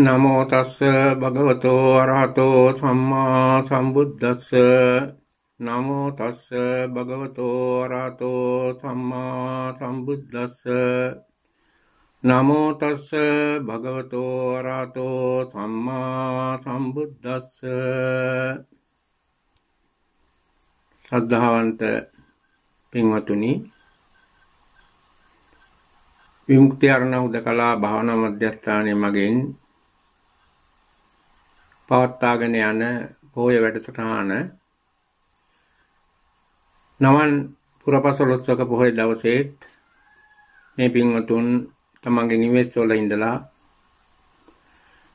නමෝ තස්ස භගවතෝ අරහතෝ සම්මා සම්බුද්දස්ස නමෝ තස්ස භගවතෝ අරහතෝ සම්මා සම්බුද්දස්ස නමෝ තස්ස භගවතෝ අරහතෝ සම්මා සම්බුද්දස්ස සද්ධාවන්ත පින්වතුනි විමුක්ති අරණ උදකලා භාවනා මධ්‍යස්ථානයේ මගෙන් පවත්වාගෙන යන පොය වැඩසටහන නවන් පුරපසළොස්වක පොහොය දවසේත් මේ පින්වතුන් තමන්ගේ නිවෙස්වල ඉඳලා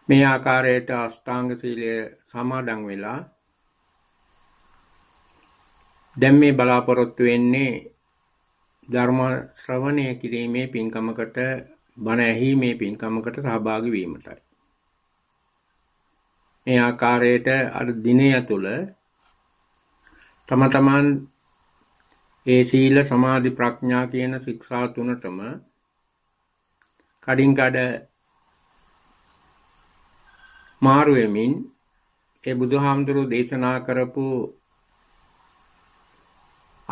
මේ ආකාරයට අෂ්ටාංග සීලය සමාදන් වෙලා දැන් මේ බලාපොරොත්තු වෙන්නේ ධර්ම ශ්‍රවණය කිරීමේ පින්කමකට බණ ඇහිීමේ පින්කමකට සහභාගී වීමටයි මේ ආකාරයට අර දිනය තුළ තම තමන් ඒ සීල සමාධි ප්‍රඥා කියන ශික්ෂා තුනටම කඩින් කඩ මාරු වෙමින් ඒ බුදුහාමුදුරු දේශනා කරපු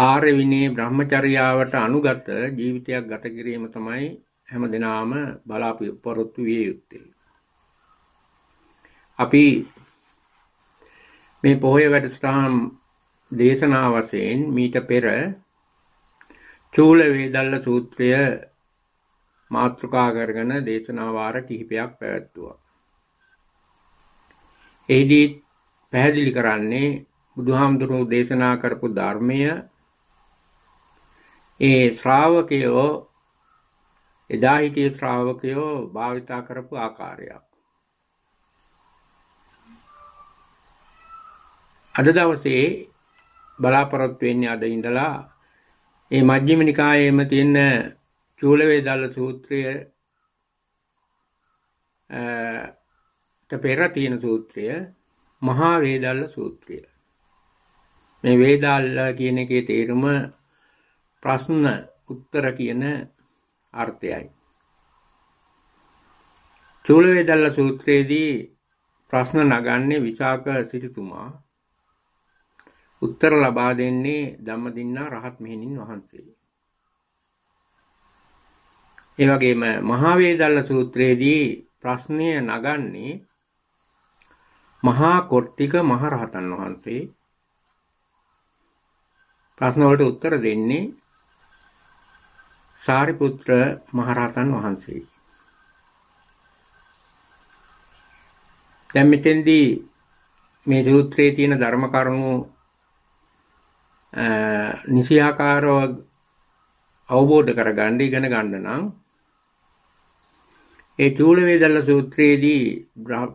ආර්ය විනී බ්‍රහ්මචර්යාවට අනුගත ජීවිතයක් ගත කිරීම තමයි හැම දිනාම බලාපොරොත්තු විය යුත්තේ අපි මේ පොහොය වැඩසටහන් දේශනා වශයෙන් මීට පෙර චූල වේදල්ල සූත්‍රය මාතෘකා කරගෙන දේශනා වාර කිහිපයක් පැවැත්තුවා. එෙහිදී පැහැදිලි කරන්නේ බුදුහාමුදුරුවෝ දේශනා කරපු ධර්මය ඒ ශ්‍රාවකයෝ එදා හිටිය ශ්‍රාවකයෝ භාවිතා කරපු ආකාරයක්. අද දවසේ බලාපොරොත්තු වෙන්නේ අද ඉඳලා මේ මජ්ක්‍ධිම නිකායේම තියෙන චූලවේදාල සූත්‍රය අ පෙර තියෙන සූත්‍රය මහා වේදාල සූත්‍රය මේ වේදාල කියන එකේ තේරුම ප්‍රශ්න උත්තර කියන අර්ථයයි චූලවේදාල සූත්‍රයේදී ප්‍රශ්න නගන්නේ විසාක සිටුතුමා උත්තර ලබා දෙන්නේ ධම්මදින්නා රහත් මෙහෙණින් වහන්සේ. ඒ වගේම මහාවේදල්ල සූත්‍රයේදී ප්‍රශ්නය නගන්නේ මහා කොට්ටික මහරහතන් වහන්සේ ප්‍රශ්න වලට උත්තර දෙන්නේ සාරිපුත්‍ර මහරහතන් වහන්සේ. දැන් මෙතෙන්දී මේ සූත්‍රයේ තියෙන ධර්ම කරුණු නිසියාකාරව අවබෝධ කරගන්න ඉගෙන ගන්න නම් ඒ චූල වේදල්ල සූත්‍රයේදී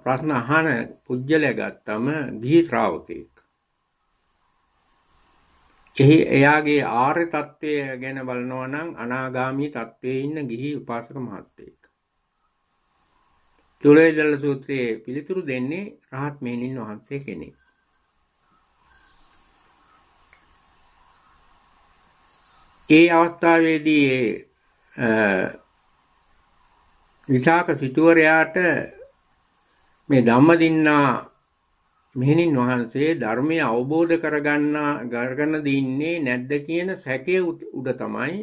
ප්‍රශ්න අහන පුජ්‍යලයා ගත්තම ගිහි ශ්‍රාවකෙක්. එහි එයාගේ ආර්ය தත්වය ගැන බලනවා නම් අනාගාමී தත්වයේ ඉන්න ගිහි උපාසක මහත්තයෙක්. චූල වේදල්ල සූත්‍රයේ පිළිතුරු දෙන්නේ රහත් මෙහෙණින් වහන්සේ කෙනෙක්. ඒ අවස්ථාවේදී ඒ විසාක සිටුවරයාට මේ ධම්මදින්නා මෙහෙණින් වහන්සේ ධර්මය අවබෝධ කරගන්න කරගන්න දින්නේ නැද්ද කියන සැකයේ උඩ තමයි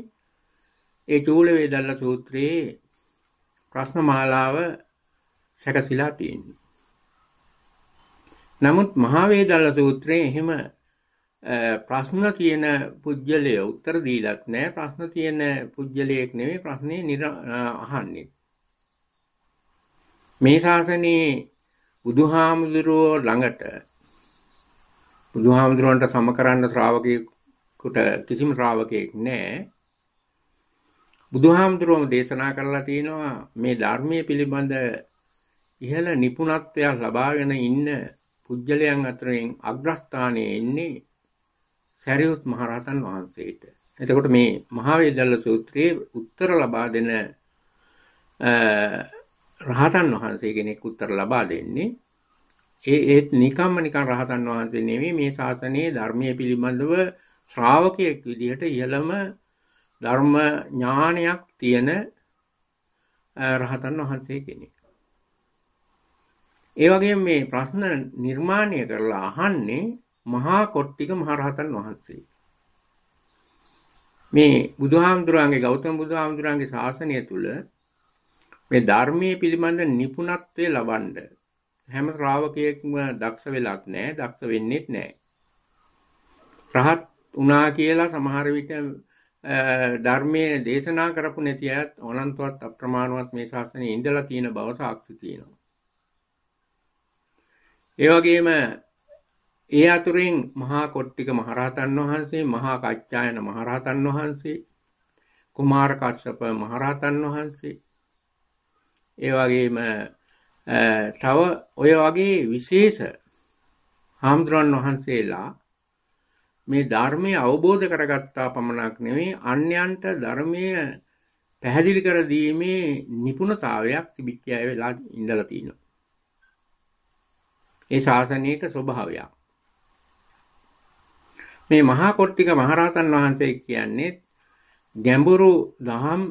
ඒ චූල වේදල්ල සූත්‍රයේ ප්‍රශ්න මාලාව සැකසීලා තියෙන්නේ. නමුත් මහා වේදල්ල සූත්‍රයේ එහෙම ප්‍රශ්න තියෙන පුද්ගලය උත්තර දීලත් නෑ ප්‍රශ්න තියෙන පුද්ගලයෙක් නෙවෙයි ප්‍රශ්නේ අහන්නේ මේ ශාසනයේ බුදුහාමුදුරුවෝ ළඟට බුදුහාමුදුරුවන්ට සම කරන්න ශ්‍රාවකයෙකුට කිසිම ශ්‍රාවකයෙක් නෑ බුදුහාමුදුරුවෝ දේශනා කරලා තියෙනවා මේ ධර්මයේ පිළිබඳ ඉහළ නිපුණත්වයක් ලබාගෙන ඉන්න පුද්ගලයන් අතරින් අග්‍රස්ථානයේ ඉන්නේ සැරියුත් මහරහතන් වහන්සේට. එතකොට මේ මහාවේදල්ල සූත්‍රයේ උත්තර ලබා දෙන රහතන් වහන්සේ කෙනෙක් උත්තර ලබා දෙන්නේ ඒ ඒත් නිකම්ම නිකන් රහතන් වහන්සේ නෙමෙයි මේ ශාසනයේ ධර්මයේ පිළිබඳව ශ්‍රාවකයෙක් විදිහට ඉහළම ධර්ම ඥානයක් තියෙන රහතන් වහන්සේ කෙනෙක්. ඒ වගේම මේ ප්‍රශ්න නිර්මාණය කරලා අහන්නේ මහා කොට්ටික මහරහතන් වහන්සේ. මේ බුදුහාමුදුරන්ගේ ගෞතම බුදුහාමුදුරන්ගේ ශාසනය තුළ මේ ධර්මයේ පිළිබඳ නිපුණත්වය ලබන්න හැම ශ්‍රාවකයෙක්ම දක්ෂ වෙලක් නැහැ දක්ෂ වෙන්නෙත් නැහැ රහත් වුණා කියලා සමහර විට ධර්මයේ දේශනා කරපු නැති අයත් අනන්තවත් අප්‍රමාණවත් මේ ශාසනයේ ඉඳලා තියෙන බව සාක්ෂි තියෙනවා ඒ වගේම ඒ අතුරින් මහා කොට්ටික මහරහතන් වහන්සේ මහා කච්චායන මහරහතන් වහන්සේ කුමාර කස්සප මහරහතන් වහන්සේ ඒ වගේම තව ඔය වගේ විශේෂ හාමුදුරන් වහන්සේලා මේ ධර්මය අවබෝධ කරගත්තා පමණක් නෙවෙයි අන්‍යයන්ට ධර්මය පැහැදිලි කර දීමේ නිපුණතාවයක් තිබිච්ච අය වෙලා ඉඳලා තියෙනවා. ඒ ශාසනයක ස්වභාවයක්. මේ මහා කොට්ටික මහරහතන් වහන්සේ කියන්නේ ගැඹුරු දහම්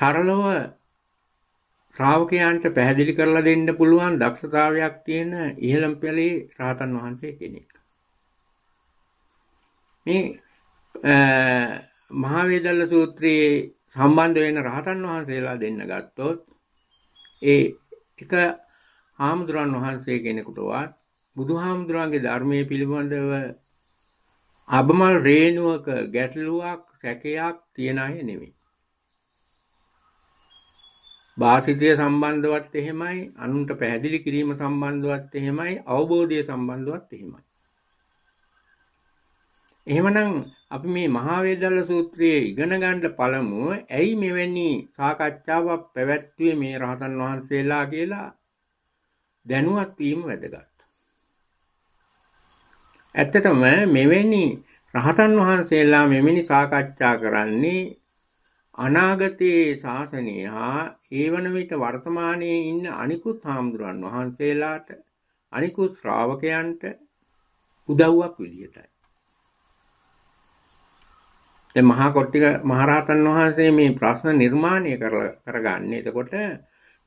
සරලව ශ්‍රාවකයන්ට පැහැදිලි කරලා දෙන්න පුළුවන් දක්ෂතාවයක් තියෙන ඉහළම පෙළේ රහතන් වහන්සේ කෙනෙක්. මේ මහා වේදල්ල සූත්‍රයේ සම්බන්ධ වෙන රහතන් වහන්සේලා දෙන්න ගත්තොත් ඒ එක ආමුදුරන් වහන්සේ කෙනෙකුටවත් බුදුහාමුදුරන්ගේ ධර්මය පිළිබඳව අබමල් රේනුවක ගැටලුවක් සැකයක් තියෙන අය නෙවෙයි. භාසිතය සම්බන්ධවත් එහෙමයි අනුන්ට පැහැදිලි කිරීම සම්බන්ධවත් එහෙමයි අවබෝධය සම්බන්ධවත් එහෙමයි. එහෙමනම් අපි මේ මහාවේදල්ල සූත්‍රයේ ඉගෙන ගන්න පළමුව ඇයි මෙවැනි සාකච්ඡාවක් පැවැත්වුවේ මේ රහතන් වහන්සේලා කියලා දැනුවත් වීම වැදගත්. ඇත්තටම මෙවැනි රහතන් වහන්සේලා මෙවැනි සාකච්ඡා කරන්නේ අනාගතයේ ශාසනය හා ඒ වන විට වර්තමානයේ ඉන්න අනිකුත් හාමුදුරන් වහන්සේලාට අනිකුත් ශ්‍රාවකයන්ට උදව්වක් විදියටයි. දැන් මහා කොට්ටික මහරහතන් වහන්සේ මේ ප්‍රශ්න නිර්මාණය කරලා කරගන්නේ. එතකොට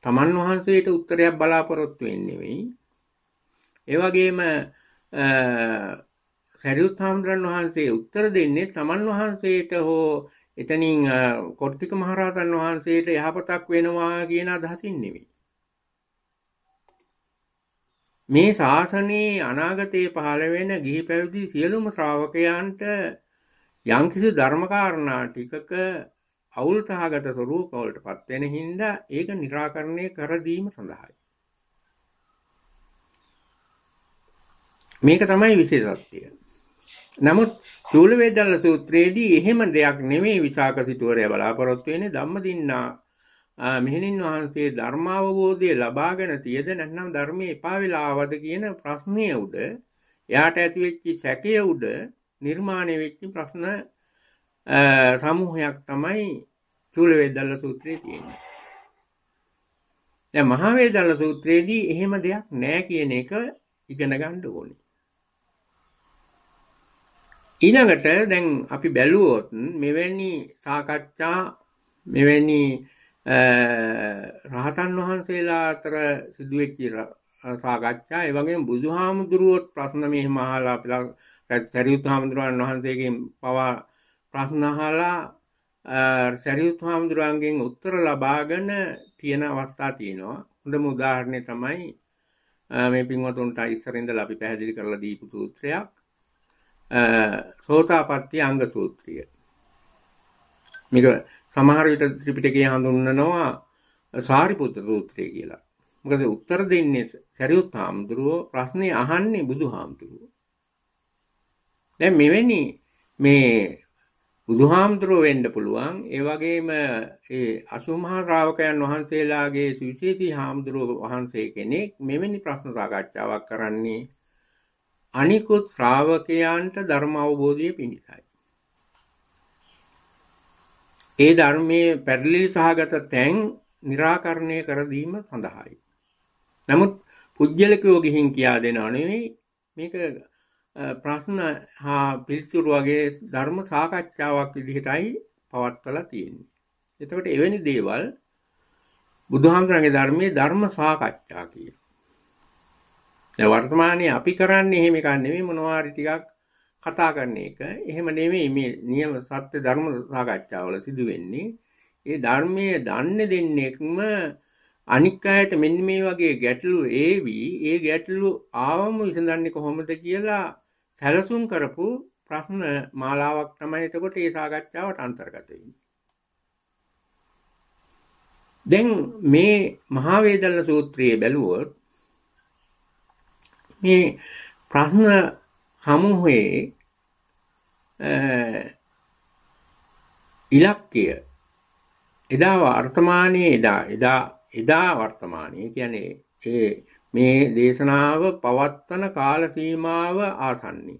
තමන් වහන්සේට උත්තරයක් බලාපොරොත්තු වෙන්නේ නෙවෙයි. ඒ වගේම සැරියුත් හාමුදුරන් වහන්සේ උත්තර දෙන්නේ තමන් වහන්සේට හෝ එතනින් කොට්ටික මහරහතන් වහන්සේට යහපතක් වෙනවා කියන අදහසින් නෙවෙයි. මේ ශාසනයේ අනාගතයේ පහළ වෙන ගිහි පැවිදි සියලුම ශ්‍රාවකයන්ට යම්කිසි ධර්මකාරණා ටිකක අවුල්තහගත ස්වරූපවලට පත් වෙන හින්දා ඒක निराකරණය කර දීම සඳහායි. මේක තමයි විශේෂත්වය. නමුත් චූල වේදල්ල සූත්‍රයේදී එහෙම දෙයක් නෙමෙයි විසාක සිටුවරය බලාපොරොත්තු වෙන්නේ ධම්මදින්නා මෙහෙණින් වහන්සේ ධර්මාවබෝධය ලබාගෙන තියද නැත්නම් ධර්මයේ එපා වෙලාවද කියන ප්‍රශ්නය උඩ එයාට ඇති වෙච්ච සැකය උඩ නිර්මාණය වෙච්ච ප්‍රශ්න සමූහයක් තමයි චූල වේදල්ල සූත්‍රයේ තියෙන්නේ. දැන් මහා වේදල්ල සූත්‍රයේදී එහෙම දෙයක් නැහැ කියන එක ඉගෙන ගන්න ඕනේ. ඊළඟට දැන් අපි බැලුවොත් මෙවැනි සාකච්ඡා මෙවැනි රහතන් වහන්සේලා අතර සිදුවෙච්ච සාකච්ඡා ඒ වගේම බුදුහාමුදුරුවොත් ප්‍රශ්න මෙහෙම අහලා අපිලා සරියුත් හාමුදුරුවන් වහන්සේගෙන් පවා ප්‍රශ්න අහලා සැරියුත් හාමුදුරුවන්ගෙන් උත්තර ලබාගෙන තියෙන අවස්ථා තියෙනවා. හොඳම උදාහරණය තමයි මේ පින්වතුන්ට ඉස්සරින්ද අපි පැහැදිලි කරලා දීපු සූත්‍රයක්. සෝතාපට්ටි අංග සූත්‍රය. මේක සමහර විට ත්‍රිපිටකයේ හඳුන්වනවා සාරිපුත්‍ර සූත්‍රය කියලා. මොකද උත්තර දෙන්නේ සරියුත් හාමුදුරුවෝ ප්‍රශ්නේ අහන්නේ බුදුහාමුදුරුවෝ. දැන් මෙවැනි මේ බුදුහාමුදුරුව වෙන්න පුළුවන් ඒ වගේම ඒ අසුමහා ශ්‍රාවකයන් වහන්සේලාගේ සුවිශේෂී හාමුදුරුව වහන්සේ කෙනෙක් මෙවැනි ප්‍රශ්න සාකච්ඡාවක් කරන්නේ අනිකුත් ශ්‍රාවකයන්ට ධර්ම අවබෝධය පිණිසයි. ඒ ධර්මයේ පැටලිලි සහගත තැන් निराකරණය කර දීම සඳහායි. නමුත් පුජ්‍යලකයෝ ගිහින් කියා දෙනා නෙවෙයි මේක ප්‍රශ්න හා පිළිතුරු වගේ ධර්ම සාකච්ඡාවක් විදිහටයි පවත්වලා තියෙන්නේ. එතකොට එවැනි දේවල් බුදුහාමුදුරන්ගේ ධර්මයේ ධර්ම සාකච්ඡා කියනවා. දැන් වර්තමානයේ අපි කරන්නේ එහෙම එකක් නෙමෙයි මොනවා හරි ටිකක් කතා කරන එක. එහෙම නෙමෙයි මේ නියම සත්‍ය ධර්ම සාකච්ඡාවල සිදු වෙන්නේ. ඒ ධර්මයේ දන්නේ දෙන්නේක්ම අනික් අයට මෙන්න මේ වගේ ගැටලු ඒවි. ඒ ගැටලු ආවම විසඳන්නේ කොහොමද කියලා සැලසුම් කරපු ප්‍රශ්න මාලාවක් තමයි එතකොට ඒ සාකච්ඡාවට අන්තර්ගත වෙන්නේ. දැන් මේ මහා වේදල්ල සූත්‍රයේ බැලුවොත් මේ ප්‍රශ්න සමූහයේ ඉලක්කය එදා වර්තමානයේ එදා එදා එදා වර්තමානයේ කියන්නේ ඒ මේ දේශනාව පවත්වන කාල සීමාව ආසන්නයි.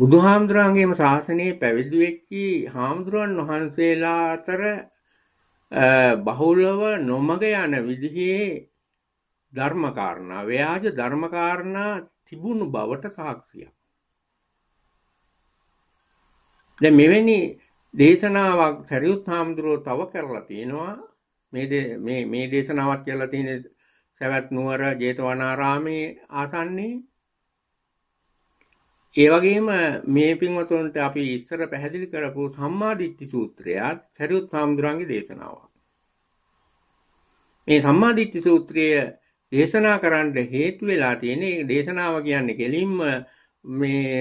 බුදුහාමුදුරන්ගේම ශාසනයේ පැවිදි වෙච්චි හාමුදුරන් වහන්සේලා අතර බහුලව නොමග යන විදිහේ ධර්මකාරණා ව්‍යාජ ධර්මකාරණා තිබුණු බවට සාක්ෂියක්. දැන් මෙවැනි දේශනාවක් සරියුත් හාමුදුරුව තව කරලා තියෙනවා මේ මේ දේශනාවක් කියලා තියෙන සවැත් නුවර ජේතවනාරාමේ ආසන්නේ ඒ වගේම මේ පින්වතුන්ට අපි ඉස්සර පැහැදිලි කරපු සම්මාදිට්ඨි සූත්‍රයත් සරියුත් සාමුදුරන්ගේ දේශනාවක්. මේ සම්මාදිට්ඨි සූත්‍රය දේශනා කරන්න හේතු වෙලා තියෙන දේශනාව කියන්නේ කෙලින්ම මේ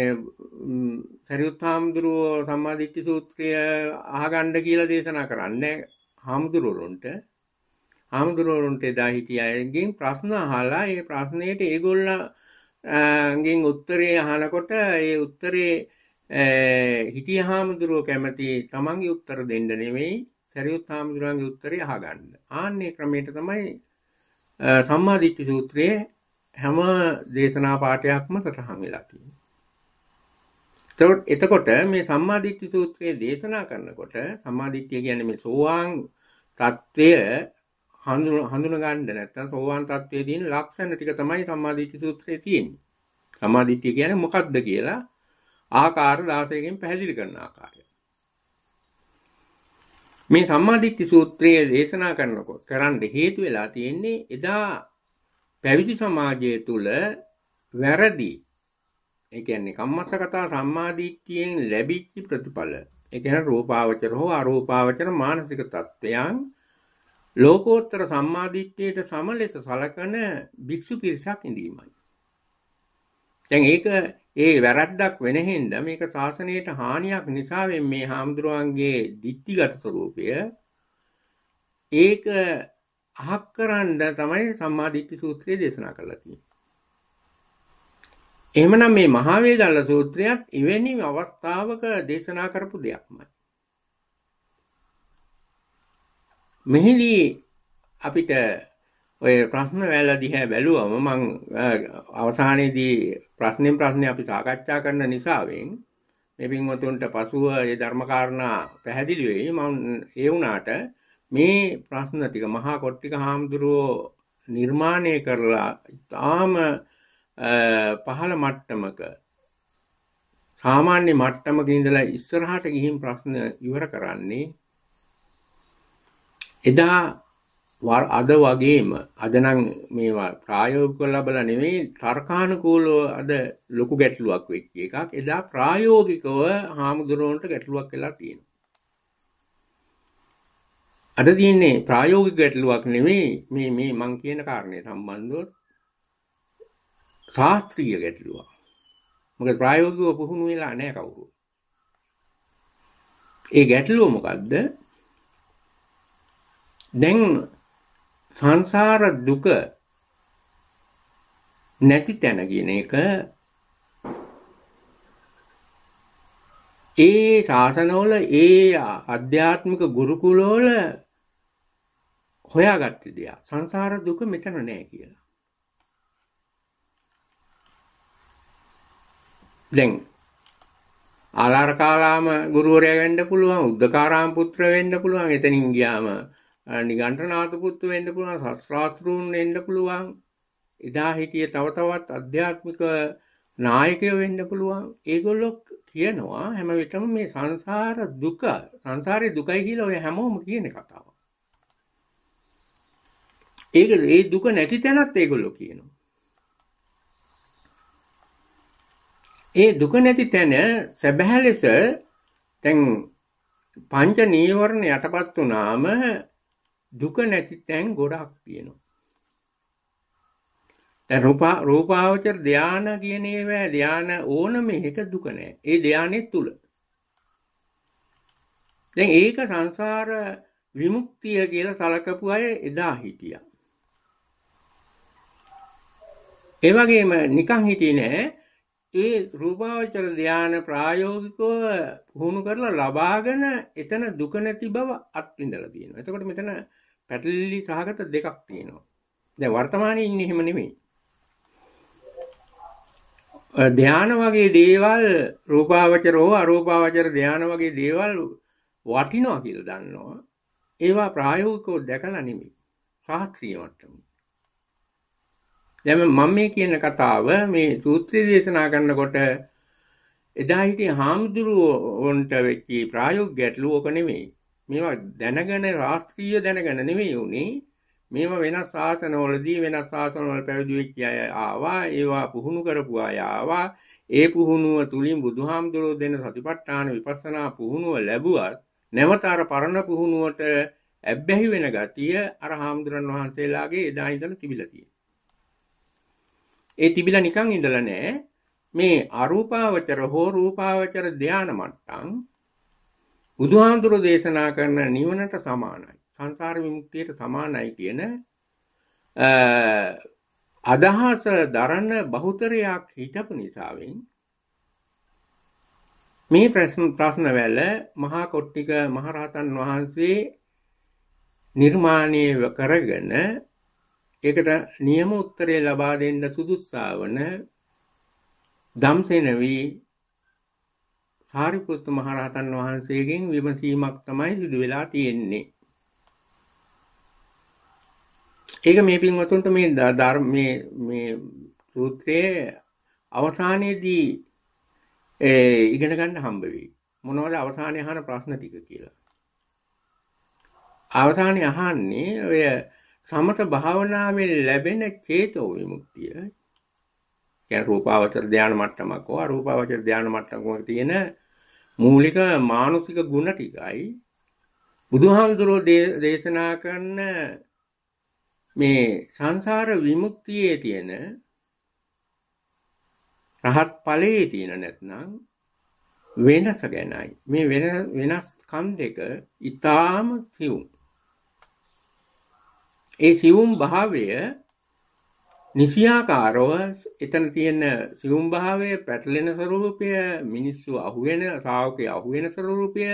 සරියුත් හාමුදුරුවෝ සම්මාදිට්ඨි සූත්‍රය අහගන්න කියලා දේශනා කරන්නේ හාමුදුරුවරුන්ට හාමුදුරුවරුන්ට එදා හිටිය අයගෙන් ප්‍රශ්න අහලා ඒ ප්‍රශ්නයට ඒගොල්ලෝ ගෙන් උත්තරේ අහනකොට ඒ උත්තරේ හිටිය හාමුදුරුව කැමති තමන්ගේ උත්තර දෙන්න නෙවෙයි සැරියුත් හාමුදුරුවන්ගේ උත්තරේ අහගන්න. ආන්නේ ක්‍රමයට තමයි සම්මාදිට්ඨි සූත්‍රයේ හැම දේශනා පාඩයක්ම සටහන් වෙලා තියෙනවා. එතකොට මේ සම්මාදිට්ඨි සූත්‍රයේ දේශනා කරනකොට සම්මාදිට්ඨිය කියන්නේ මේ සෝවාන් තත්ත්වය හඳුන හඳුන ගන්න නැත්නම් සෝවාන් තත්වයේ තියෙන ලක්ෂණ ටික තමයි සම්මාදිට්ඨි සූත්‍රයේ තියෙන්නේ. සම්මාදිට්ඨිය කියන්නේ මොකක්ද කියලා ආකාර 16කින් පැහැදිලි කරන ආකාරය. මේ සම්මාදිට්ඨි සූත්‍රය දේශනා කරනකොට කරන්න හේතු වෙලා තියෙන්නේ එදා පැවිදි සමාජය තුල වැරදි ඒ කියන්නේ කම්මස්ස කතා සම්මාදිට්ඨියෙන් ලැබිච්ච ප්‍රතිඵල ඒ කියන්නේ රූපාවචර හෝ අරූපාවචර මානසික තත්ත්වයන් ලෝකෝත්තර සම්මාධිට්්‍යයට සමලෙස සලකන භික්‍ෂු පිරිසක් ඉඳීමයි. තැන් ඒක ඒ වැරැද්දක් වෙනහෙන්ද මේක ශාසනයට හානියක් නිසාවෙන් මේ හාමුදුරුවන්ගේ දිට්ටිගත ස්වරූපය ඒක අහක් කරන්න තමයි සම්මාධිට්ටි සූත්‍රය දේශනා කරලති. එහමනම් මේ මහාවේ දල්ල සූත්‍රයක් එවැනි අවස්ථාවක දේශනා කරපු දෙයක්මයි. මෙහිදී අපිට ඔය ප්‍රශ්න වැල දිහා බැලුවම මං අවසානයේදී ප්‍රශ්නෙන් ප්‍රශ්නේ අපි සාකච්ඡා කරන නිසාවෙන් මේ පින්වතුන්ට පසුව ඒ ධර්මකාරණා පැහැදිලි වෙයි මම ඒ වුණාට මේ ප්‍රශ්න ටික මහා කොට්ටික හාමුදුරුවෝ නිර්මාණය කරලා ඉතාම පහළ මට්ටමක සාමාන්‍ය මට්ටමක ඉඳලා ඉස්සරහට ගිහින් ප්‍රශ්න ඉවර කරන්නේ එදා අද වගේම අද නම් මේවා ප්‍රායෝගිකව ලබලා නෙවෙයි තර්කානුකූලව අද ලොකු ගැටලුවක් වෙච්ච එකක් එදා ප්‍රායෝගිකව හාමුදුරුවන්ට ගැටලුවක් වෙලා තියෙනවා අද තියෙන්නේ ප්‍රායෝගික ගැටලුවක් නෙවෙයි මේ මේ මං කියන කාරණේ සම්බන්ධව ශාස්ත්‍රීය ගැටලුවක් මොකද ප්‍රායෝගිකව පුහුණු වෙලා නැහැ කවුරු ඒ ගැටලුව මොකද්ද දැන් සංසාර දුක නැති තැන කියන එක ඒ ශාසනවල ඒ අධ්‍යාත්මික ගුරුකුලවල හොයාගත්ත දෙයක්. සංසාර දුක මෙතන නෑ කියලා. දැන් ආලාරකාලාම ගුරුවරයා වෙන්න පුළුවන්, උද්දකාරාම පුත්‍ර වෙන්න පුළුවන්. එතනින් ගියාම නිගණ්ඨනාථ පුත්තු වෙන්න පුළුවන් ශාස්ත්‍රාත්‍රූන් වෙන්න පුළුවන් එදා හිටිය තව තවත් අධ්‍යාත්මික නායකයෝ වෙන්න පුළුවන් ඒගොල්ලෝ කියනවා හැම විටම මේ සංසාර දුක සංසාරේ දුකයි කියලා ඔය හැමෝම කියන කතාව. ඒක ඒ දුක නැති තැනත් ඒගොල්ලෝ කියනවා. ඒ දුක නැති තැන සැබෑ ලෙස දැන් පංච නීවරණ යටපත් වුණාම දුක නැති තැන් ගොඩක් තියෙනවා. දැන් රූපා රූපාවචර ධාන කියන ඒවා ධාන ඕනම එක දුක නැහැ. ඒ ධානයේ තුල. දැන් ඒක සංසාර විමුක්තිය කියලා සලකපු අය එදා හිටියා. ඒ වගේම නිකන් හිටියේ නෑ. ඒ රූපාවචර ධාන ප්‍රායෝගිකව පුහුණු කරලා ලබාගෙන එතන දුක නැති බව අත්විඳලා තියෙනවා. එතකොට මෙතන පැටලි සහගත දෙකක් තියෙනවා. දැන් වර්තමානයේ ඉන්නේ එහෙම නෙමෙයි. ධාන වගේ දේවල් රූපාවචරෝ අරූපාවචර ධාන වගේ දේවල් වටිනවා කියලා දන්නවා. ඒවා ප්‍රායෝගිකව දැකලා නෙමෙයි. ශාස්ත්‍රීය මට්ටමේ. දැන් මම මේ කියන කතාව මේ සූත්‍රය දේශනා කරනකොට එදා හිටිය හාමුදුරුවන්ට වෙච්ච ප්‍රායෝගික ගැටලුවක නෙමෙයි. මේවා දැනගෙන රාත්‍රීය දැනගෙන නෙමෙයි උනේ මේව වෙනස් ආසනවලදී වෙනස් ආසනවල පැවිදි වෙච්ච අය ආවා ඒවා පුහුණු කරපු අය ආවා ඒ පුහුණුව තුලින් බුදුහාමුදුරෝ දෙන සතිපට්ඨාන විපස්සනා පුහුණුව ලැබුවත් නැවත අර පරණ පුහුණුවට ඇබ්බැහි වෙන ගතිය අර හාමුදුරන් වහන්සේලාගේ එදා ඉඳලා තිබිලා තියෙනවා. ඒ තිබිලා නිකන් ඉඳලා නෑ මේ අරූපාවචර හෝ රූපාවචර ධානා මට්ටම් බුදුහාඳුර දේශනා කරන නිවනට සමානයි. සංසාර විමුක්තියට සමානයි කියන අදහස දරන්න බහුතරයක් හිටපු නිසාවෙන් මේ ප්‍රශ්න ප්‍රශ්නවල මහා කොට්ටික මහරහතන් වහන්සේ නිර්මාණය කරගෙන ඒකට නියම උත්තරය ලබා දෙන්න සුදුස්සාවන ධම්සෙනවි සාරිපුත්ත මහරහතන් වහන්සේගෙන් විමසීමක් තමයි සිදු වෙලා තියෙන්නේ. ඒක මේ පින්වතුන්ට මේ ධර්මයේ මේ සූත්‍රයේ අවසානයේදී ඉගෙන ගන්න හම්බ වෙයි. මොනවද අවසානයේ අහන ප්‍රශ්න ටික කියලා. අවසානයේ අහන්නේ ඔය සමත භාවනාවෙන් ලැබෙන චේතෝ විමුක්තිය කියන්නේ රූපාවචර ධානය මට්ටමක් හෝ අරූපාවචර ධානය මට්ටමක තියෙන මූලික මානසික ගුණ ටිකයි බුදුහාමුදුරෝ දේශනා කරන මේ සංසාර විමුක්තියේ තියෙන රහත් ඵලයේ තියෙන නැත්නම් වෙනස ගැනයි මේ වෙන වෙනස්කම් දෙක ඊටාම සිවුම් ඒ සිවුම් භාවය නිසියාකාරව එතන තියෙන සියුම් භාවය පැටලෙන ස්වරූපය මිනිස්සු අහුවෙන ශ්‍රාවකය අහුවෙන ස්වරූපය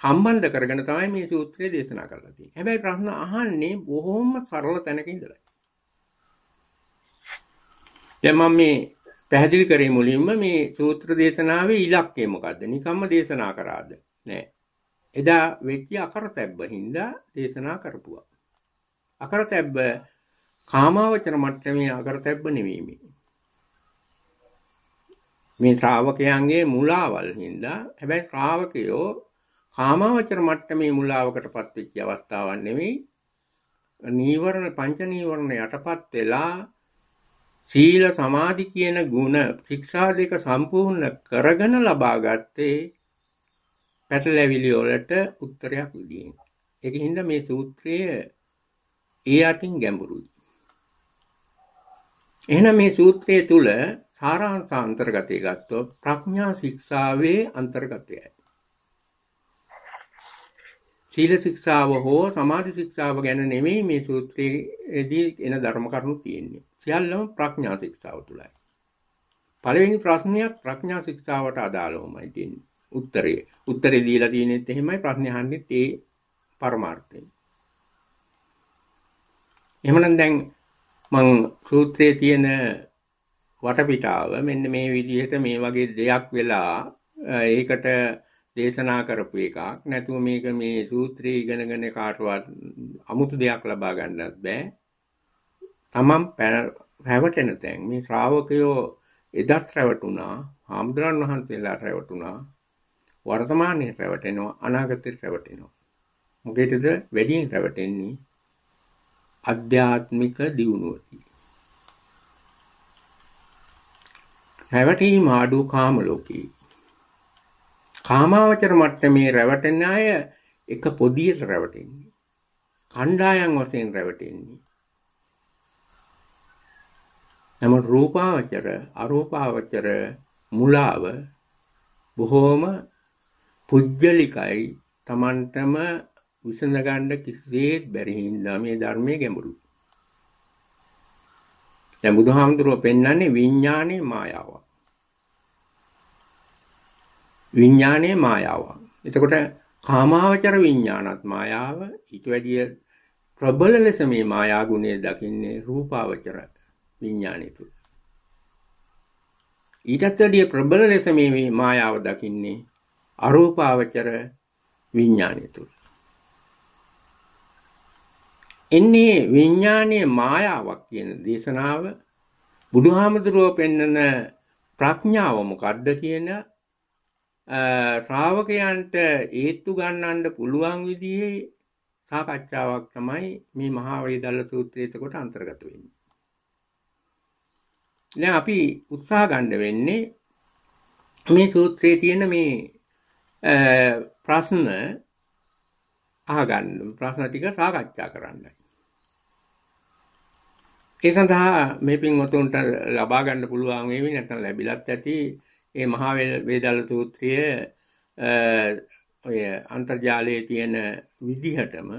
සම්බන්ධ කරගෙන තමයි මේ සූත්‍රය දේශනා කරලා තියෙන්නේ. හැබැයි ප්‍රශ්න අහන්නේ බොහොම සරල තැනක ඉඳලා. දැන් මම මේ පැහැදිලි කරේ මුලින්ම මේ සූත්‍ර දේශනාවේ ඉලක්කය මොකද්ද? නිකම්ම දේශනා කරාද? නෑ. එදා වෙච්ච අකරතැබ්බ හින්දා දේශනා කරපුවා. අකරතැබ්බ කාමාවචර මට්ටමේ අගරතැබ්බ නෙවීම. මේ ශ්‍රාවකයන්ගේ මුලාවල් හින්දා හැබැයි ශ්‍රාවකයෝ කාමාවචර මට්ටමේ මුලාවකටපත් වෙච්ච අවස්ථාවක් නෙවෙයි. නීවරණ පංච නීවරණ යටපත් වෙලා සීල සමාධි කියන ගුණ ශික්ෂා දෙක සම්පූර්ණ කරගෙන ලබා ගත්තේ පැටලැවිලි වලට උත්තරයක් විදියෙන්. ඒකින්ද මේ සූත්‍රය ඒ අතින් ගැඹුරුයි. එහෙනම් මේ සූත්‍රයේ තුල සාරාංශ අන්තර්ගතය ගත්තොත් ප්‍රඥා ශික්ෂාවේ අන්තර්ගතයයි. සීල ශික්ෂාව හෝ සමාධි ශික්ෂාව ගැන නෙමෙයි මේ සූත්‍රයේදී එන ධර්ම කරුණු තියෙන්නේ. සියල්ලම ප්‍රඥා ශික්ෂාව තුලයි. පළවෙනි ප්‍රශ්නයක් ප්‍රඥා ශික්ෂාවට අදාළවමයි තියෙන්නේ. උත්තරය. උත්තරේ දීලා තියෙනෙත් එහෙමයි ප්‍රශ්නේ අහන්නෙත් ඒ පරමාර්ථය. එහෙමනම් දැන් මං සූත්‍රයේ තියෙන වටපිටාව මෙන්න මේ විදිහට මේ වගේ දෙයක් වෙලා ඒකට දේශනා කරපු එකක් නැතුව මේක මේ සූත්‍රය ඉගෙනගෙන කාටවත් අමුතු දෙයක් ලබා ගන්නත් බෑ තමන් රැවටෙන තැන් මේ ශ්‍රාවකයෝ එදත් රැවටුණා හාමුදුරන් වහන්සේලා රැවටුණා වර්තමානයේ රැවටෙනවා අනාගතේ රැවටෙනවා මොකේද වැඩියෙන් රැවටෙන්නේ අධ්‍යාත්මික දියුණුවකි. රැවටීම ආඩු කාම ලෝකී. කාමාවචර මට්ටමේ රැවටෙන අය එක පොදියට රැවටෙන්නේ. කණ්ඩායම් වශයෙන් රැවටෙන්නේ. නමුත් රූපාවචර, අරූපාවචර මුලාව බොහෝම පුද්ගලිකයි. Tamanටම විසඳගන්න කිසිසේත් බැරි හින්දා මේ ධර්මයේ ගැඹුරු. දැන් බුදුහාමුදුරුව පෙන්වන්නේ විඥානයේ මායාවක්. විඥානයේ මායාවක්. එතකොට කාමාවචර විඥානත් මායාව ඊට වැඩිය ප්‍රබල ලෙස මේ මායා ගුණය දකින්නේ රූපාවචර විඥානය තුල. ඊටත් වැඩිය ප්‍රබල ලෙස මේ මායාව දකින්නේ අරූපාවචර විඥානය තුල. එන්නේ විඥානයේ මායාවක් කියන දේශනාව බුදුහාමුදුරුව පෙන්වන ප්‍රඥාව මොකද්ද කියන ශ්‍රාවකයන්ට හේතු ගන්නන්න පුළුවන් විදිහේ සාකච්ඡාවක් තමයි මේ මහා වේදල්ල සූත්‍රය එතකොට අන්තර්ගත වෙන්නේ. දැන් අපි උත්සාහ ගන්න වෙන්නේ මේ සූත්‍රයේ තියෙන මේ ප්‍රශ්න අහගන්න ප්‍රශ්න ටික සාකච්ඡා කරන්නයි. ඒ සඳහා මේ පින්වතුන්ට ලබා ගන්න පුළුවන් වෙවි නැත්නම් ලැබිලත් ඇති මේ මහා වේදාල සූත්‍රය ඔය අන්තර්ජාලයේ තියෙන විදිහටම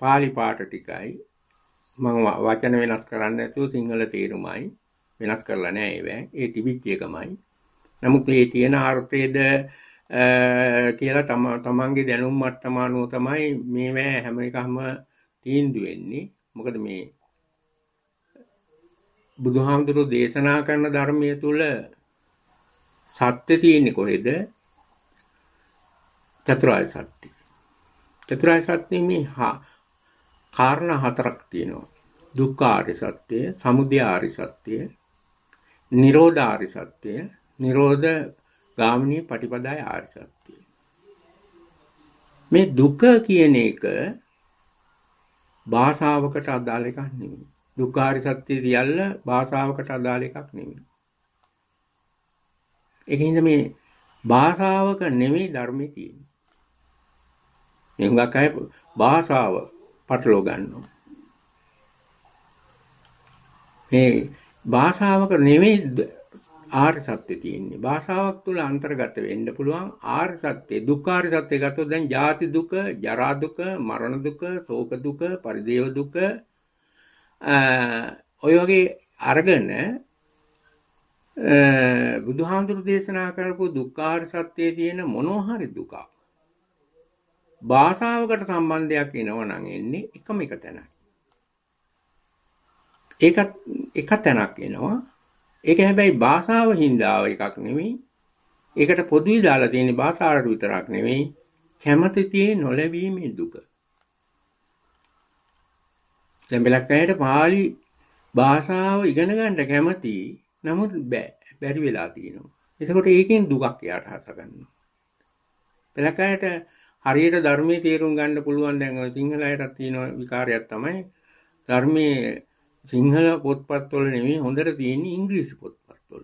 pāli පාඨ ටිකයි මම වචන වෙනස් කරන්න නැතුව සිංහල තේරුමයි වෙනස් කරලා නැහැ ඒවැ ඒ තිබිච්ච එකමයි නමුත් මේ තියෙන අර්ථයේද කියලා තම තමන්ගේ දැනුම් මට්ටම අනුව තමයි මේවැ හැම එකම තීන්දුව වෙන්නේ. මොකද මේ බුදුහාමුදුරුවෝ දේශනා කරන ධර්මයේ තුල සත්‍ය තියෙන්නේ කොහෙද? චතුරාර්ය සත්‍ය. චතුරාර්ය සත්‍ය මේ කාරණා හතරක් තියෙනවා. දුක්ඛාරි සත්‍ය, සමුදයාරි සත්‍ය, නිරෝධාරි සත්‍ය, නිරෝධ ගාමිනී පටිපදාය ආර්ය සත්‍යය. මේ දුක කියන එක භාෂාවකට අදාළ එකක් නෙමෙයි. දුක්ඛාරි සත්‍ය සියල්ල භාෂාවකට අදාළ එකක් නෙමෙයි. ඒකින්ද මේ භාෂාවක නෙමෙයි ධර්මයේ තියෙන්නේ. මේ හුඟක් අය භාෂාව පටලවා ගන්නවා. මේ භාෂාවක නෙමෙයි ආර්ය සත්‍ය තියෙන්නේ. භාෂාවක් තුල අන්තර්ගත වෙන්න පුළුවන් ආර්ය සත්‍ය. දුක්ඛාර්ය සත්‍ය ගත්තොත් දැන් ජාති දුක, ජරා දුක, මරණ දුක, ශෝක දුක, පරිදේව දුක ඔය වගේ අරගෙන බුදුහාමුදුරු දේශනා කරපු දුක්ඛාර සත්‍යයේ තියෙන මොනෝහරි දුකක් භාෂාවකට සම්බන්ධයක් එනවනම් එන්නේ එකම එක තැනයි. ඒකත් එක තැනක් එනවා. ඒක හැබැයි භාෂාව හින්දාව එකක් නෙමෙයි. ඒකට පොදුයි දාලා තියෙන භාෂාවට විතරක් නෙමෙයි. කැමැතිතියේ නොලැබීමේ දුක. ලැඹලක් නැහැ පාලි භාෂාව ඉගෙන ගන්න කැමති නමුත් බෑ බැරි වෙලා තියෙනවා. එතකොට ඒකෙන් දුකක් යාට හත ගන්නවා. පළකයට හරියට ධර්මයේ තේරුම් ගන්න පුළුවන් දැන් ඔය සිංහල අයටත් තියෙන විකාරයක් තමයි ධර්මයේ සිංහල පොත්පත්වල නෙමේ හොඳට තියෙන ඉංග්‍රීසි පොත්පත්වල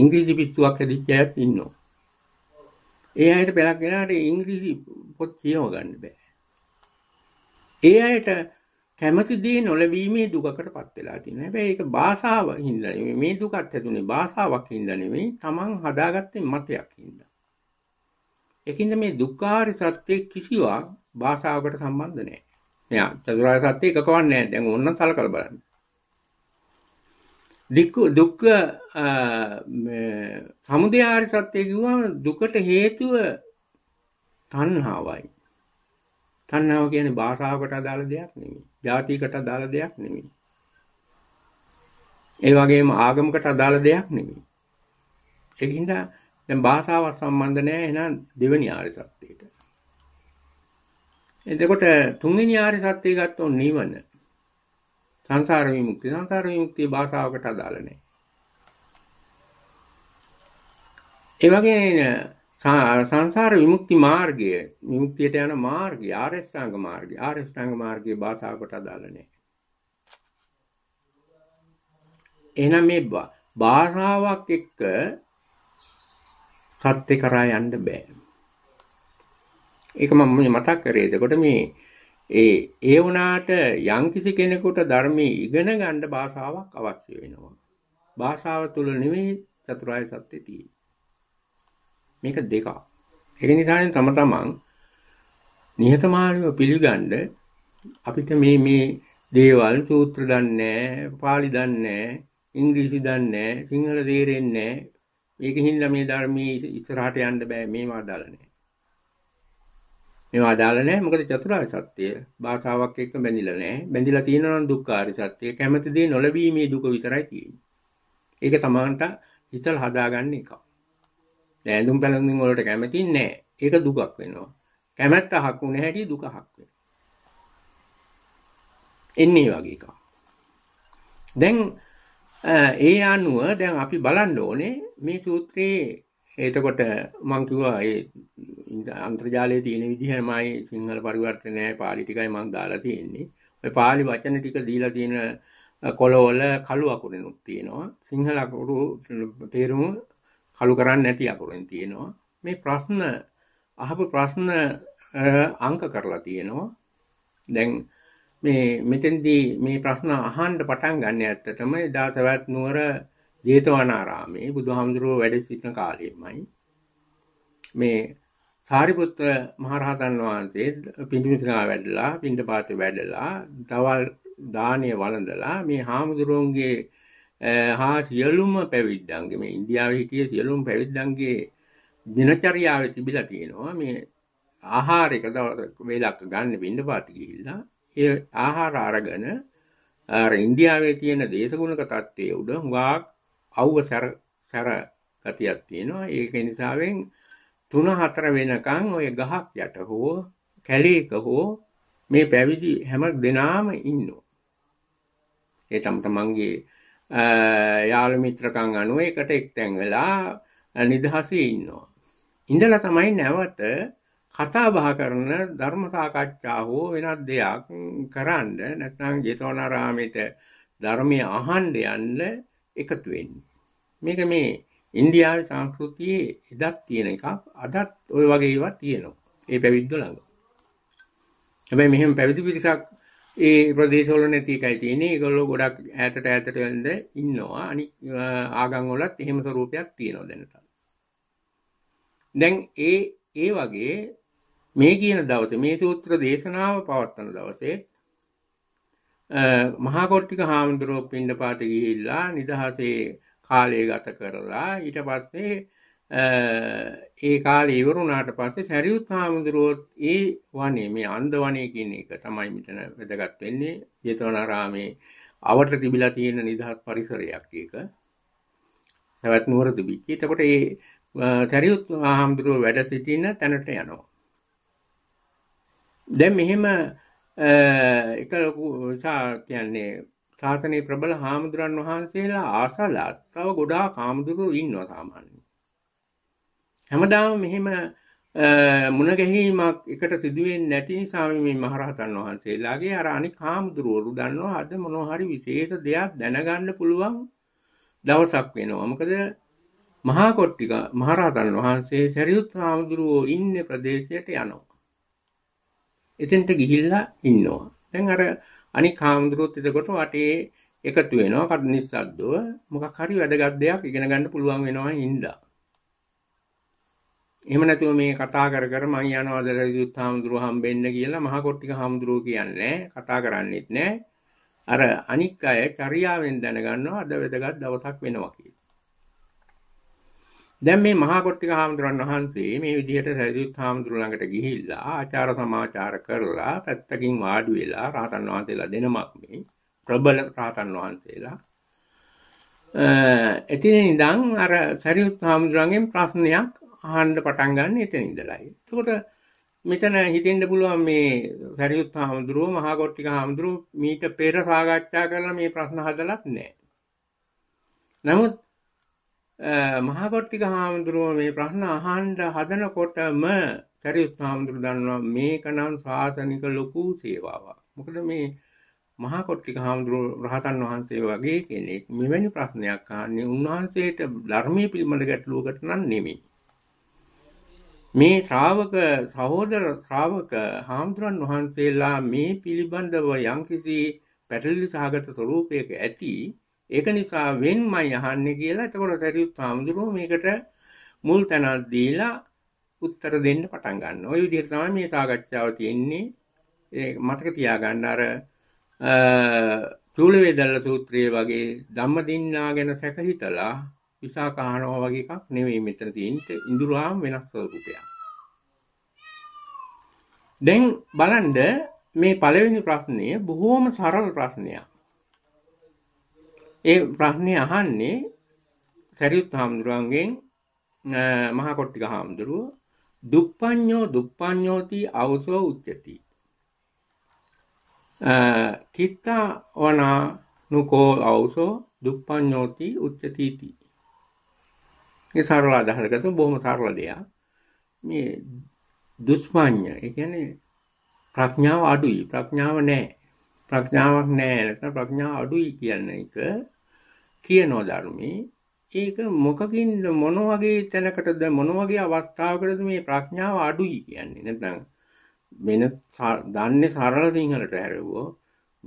ඉංග්‍රීසි පිස්තුවක් ඇදිච්ච අයත් ඉන්නවා ඒ අයට පෙලක් වෙනාට ඉංග්‍රීසි පොත් කියව ගන්න බෑ ඒ අයට කැමති දේ නොලැබීමේ දුකකට පත් වෙලා තියෙනවා. හැබැයි ඒක භාෂාව හින්දා නෙමෙයි මේ දුකත් ඇතුනේ භාෂාවක් හින්දා නෙමෙයි Taman හදාගත්තේ මතයක් හින්දා. ඒකින්ද මේ දුක්ඛාරි සත්‍ය කිසිවක් භාෂාවකට සම්බන්ධ නැහැ. නෑ චතුරාර්ය සත්‍ය එකකවන්නේ නෑ දැන් ඕනනම් සලකලා බලන්න දුක් දුක්ඛ සමුදය ආර්ය සත්‍ය කිව්වම දුකට හේතුව තණ්හාවයි තණ්හාව කියන්නේ භාෂාවකට අදාළ දෙයක් නෙමෙයි ජාතිකට අදාළ දෙයක් නෙමෙයි ඒ වගේම ආගමකට අදාළ දෙයක් නෙමෙයි ඒකින්ද දැන් භාෂාව සම්බන්ධ නෑ එහෙනම් දෙවෙනි ආර්ය සත්‍යයට එතකොට තුන්වෙනි ආර්ය සත්‍යය ගත්තොත් නිවන. සංසාර විමුක්තිය. සංසාර විමුක්තිය භාෂාවකට අදාළ නැහැ. ඒ වගේ සංසාර විමුක්ති මාර්ගය විමුක්තියට යන මාර්ගය ආර්ය ශ්‍රාංග මාර්ගය. ආර්ය ශ්‍රාංග මාර්ගයේ භාෂාවකට අදාළ නැහැ. එහෙනම් මේ භාෂාවක් එක්ක සත්‍ය කරා යන්න බෑ. ඒක මම මතක් කරේ. එතකොට මේ ඒ ඒ වුණාට යම්කිසි කෙනෙකුට ධර්මයේ ඉගෙන ගන්න භාෂාවක් අවශ්‍ය වෙනවා. භාෂාව තුල නෙවෙයි චතුරාර්ය සත්‍ය තියෙන්නේ. මේක දෙක. ඒක නිසානේ තම තමන් නිහතමානීව පිළිගන්න අපිට මේ මේ දේවල් සූත්‍ර දන්නේ පාලි දන්නේ ඉංග්‍රීසි දන්නේ සිංහල තේරෙන්නේ මේකින් හින්දා මේ ධර්මයේ ඉස්සරහට යන්න බෑ මේවා අදාළ නෑ මේවා අදාළ නැහැ මොකද චතුරාර්ය සත්‍ය භාෂාවක් එක්ක බැඳිලා නැහැ බැඳිලා තියෙනවා නම් දුක්ඛාරය සත්‍ය කැමැති දේ නොලැබීමේ දුක විතරයි තියෙන්නේ ඒක තමන්ට හිතල් හදාගන්න එක නෑඳුම් පැළඳුම් වලට කැමැති නෑ ඒක දුකක් වෙනවා කැමැත්ත හක්ු නැහැටි දුක හක් වෙනවා එන්නේ වගේ එකක් දැන් ඒ අනුව දැන් අපි බලන්න ඕනේ මේ සූත්‍රයේ එතකොට මං කිව්වා ඒ අන්තර්ජාලයේ තියෙන විදිහමයි සිංහල පරිවර්තනයයි පාලි ටිකයි මම දාලා තියෙන්නේ. ඔය පාලි වචන ටික දීලා තියෙන කොළවල කළු අකුරිනුත් තියෙනවා. සිංහල අකුරු තේරුම කළු කරන්නේ නැති අකුරෙන් තියෙනවා. මේ ප්‍රශ්න අහපු ප්‍රශ්න අංක කරලා තියෙනවා. දැන් මේ මෙතෙන්දී මේ ප්‍රශ්න අහන්න පටන් ගන්න ඇත්තටම එදා සවැත් නුවර ජේතවනාරාමේ බුදුහාමුදුරුවෝ වැඩ සිටින කාලෙමයි මේ සාරිපුත්‍ර මහරහතන් වහන්සේ පිඬුසිඟා වැඩලා පිඬපාත වැඩලා දවල් දානීය වළඳලා මේ හාමුදුරුවන්ගේ හා සියලුම පැවිද්දන්ගේ මේ ඉන්දියාවේ හිටිය සියලුම පැවිද්දන්ගේ දිනචරියාවේ තිබිලා තියෙනවා මේ ආහාර එක වේලක් ගන්න පිඬපාත ගිහිල්ලා ඒ ආහාර අරගෙන අර ඉන්දියාවේ තියෙන දේශගුණක தත්ත්වයේ උඩ හුඟක් අවව සැර සැර ගතියක් තියෙනවා ඒක නිසාවෙන් තුන හතර වෙනකං ඔය ගහක් යට හෝ කැලේක හෝ මේ පැවිදි හැම දෙනාම ඉන්නෝ. ඒ තම තමන්ගේ යාළ මිත්‍රකං අනුව එකට එක්තැන් වෙලා නිදහසේ ඉන්නවා. ඉඳලා තමයි නැවත කතා බහ කරන ධර්ම සාකච්ඡා හෝ වෙනත් දෙයක් කරන්න නැත්නම් ජේතවනාරාමෙට ධර්මය අහන්න යන්න එකතු වෙන්නේ. මේක මේ ඉන්දියාවේ සංස්කෘතියේ එදත් තියෙන එකක් අදත් ওই වගේ ඒවා තියෙනවා. ඒ පැවිද්ද ළඟ. හැබැයි මෙහෙම පැවිදි පිරිසක් ඒ ප්‍රදේශවල නැති එකයි තියෙන්නේ. ඒගොල්ලෝ ගොඩක් ඈතට ඈතට වෙන්ද ඉන්නවා. අනිත් ආගම් වලත් එහෙම ස්වරූපයක් තියෙනවා දැනට. දැන් ඒ ඒ වගේ මේ කියන දවසේ මේ සූත්‍ර දේශනාව පවත්වන දවසේ මහා කොට්ටික හාමුදුරුවෝ පින්ඩපාත ගිහිල්ලා නිදහසේ කාලය ගත කරලා ඊට පස්සේ ඒ කාල ඉවරුණාට පස්සේ සැරියුත් හාමුදුරුවොත් ඒ වනේ මේ අන්ද වනය කියන එක තමයි මිටන වැදගත් වෙන්නේ ජේතවනාරාමේ අවට තිබිලා තියෙන නිදහස් පරිසරයක් ඒක සැවත් නුවර තිබිච්චි එතකොට ඒ සැරියුත් හාමුදුරුව වැඩ සිටින්න තැනට යනවා දැන් මෙහෙම එක ලොකු සා කියන්නේ ශාසනයේ ප්‍රබල හාමුදුරන් වහන්සේලා ආසලා තව ගොඩා කාමුදුරු ඉන්නවා සාමාන්‍යයෙන්. හැමදාම මෙහෙම මුණගැහීමක් එකට සිදුවෙන් නැති සාමී මහරහතන් වහන්සේලාගේ අර අනි කාමුදුරුවරු දන්නවා අද මොනොහරි විශේෂ දෙයක් දැනගන්න පුළුවන් දවසක් වෙනවා මොකද මහාකොට්ටික මහරහතන් වහන්සේ සැරියුත් හාමුදුරුවෝ ඉන්න ප්‍රදේශයට යනවා එතෙන්ට ගිහිල්ලා ඉන්නවා දැන් අර අනික් හාමුදුරුවොත් එතකොට වටේ එකතු වෙනවා කට නිස්සද්දව මොකක් හරි වැදගත් දෙයක් ඉගෙන ගන්න පුළුවන් වෙනවා ඉඳා. එහෙම නැතුව මේ කතා කර කර මං යනවා දරදුත් හාමුදුරුව හම්බෙන්න කියලා මහා කොට්ටික හාමුදුරුව කියන්නේ කතා කරන්නෙත් නෑ. අර අනික් අය චර්යාවෙන් දැනගන්නවා අද වැදගත් දවසක් වෙනවා කියලා. දැන් මේ මහා කොට්ටික හාමුදුරන් වහන්සේ මේ විදිහට සරියුත් හාමුදුරු ළඟට ගිහිල්ලා ආචාර සමාචාර කරලා පැත්තකින් වාඩි වෙලා රාතන් වහන්සේලා දෙනමක් මේ ප්‍රබල රාතන් වහන්සේලා එතන ඉඳන් අර සරියුත් හාමුදුරන්ගෙන් ප්‍රශ්නයක් අහන්න පටන් ගන්න එතන ඉඳලායි. එතකොට මෙතන හිතෙන්න පුළුවන් මේ සරියුත් හාමුදුරුව මහා කොට්ටික හාමුදුරුව මීට පෙර සාකච්ඡා කරලා මේ ප්‍රශ්න හදලත් නැහැ. නමුත් මහකොට්ටික හාමුදුරුව මේ ප්‍රශ්න අහන්ඩ හදනකොටම සැරියුත් හාමුදුරු දන්නවා මේක නම් ශාසනික ලොකු සේවාවක්. මොකද මේ මහකොට්ටික හාමුදුරුව රහතන් වහන්සේ වගේ කෙනෙක් මෙවැනි ප්‍රශ්නයක් අහන්නේ උන්වහන්සේට ධර්මය පිළිබඳ ගැටලුවකට නම් නෙමෙයි. මේ ශ්‍රාවක සහෝදර ශ්‍රාවක හාමුදුරන් වහන්සේලා මේ පිළිබඳව යම්කිසි පැටලි සහගත ස්වරූපයක ඇති ඒක නිසා වෙන්මයි අහන්නේ කියලා එතකොට සරියුත් හාමුදුරුවෝ මේකට මුල් තැනක් දීලා උත්තර දෙන්න පටන් ගන්නවා. ওই විදිහට තමයි මේ සාකච්ඡාව තියෙන්නේ. මතක තියාගන්න අර චූල වේදල්ල සූත්‍රයේ වගේ ධම්මදින්නා ගැන සැකහිතලා විසාකහනවා වගේ එකක් නෙවෙයි මෙතන තියෙන්නේ. ඉඳුරාම් වෙනස් ස්වරූපයක්. දැන් බලන්න මේ පළවෙනි ප්‍රශ්නය බොහොම සරල ප්‍රශ්නයක්. ඒ ප්‍රශ්නය අහන්නේ සැරියුත් හාමුදුරුවන්ගෙන් මහකොට්ටික හාමුදුරුව දුප්පඤ්ඤෝ දුප්පඤ්ඤෝති අවසෝ උච්චති කිත්තා වනා නුකෝ අවසෝ දුප්පඤ්ඤෝති උච්චතිති මේ සරල අදහසකට බොහොම සරල දෙයක් මේ දුෂ්පඤ්ඤ ඒ කියන්නේ ප්‍රඥාව අඩුයි ප්‍රඥාව නැහැ ප්‍රඥාවක් නැහැ නැත්නම් ප්‍රඥාව අඩුයි කියන එක කියනෝ ධර්මයේ ඒක මොකකින්ද මොන වගේ තැනකටද මොන වගේ අවස්ථාවකටද මේ ප්‍රඥාව අඩුයි කියන්නේ නැත්නම් වෙන දන්නේ සරල සිංහලට හැරෙවෝ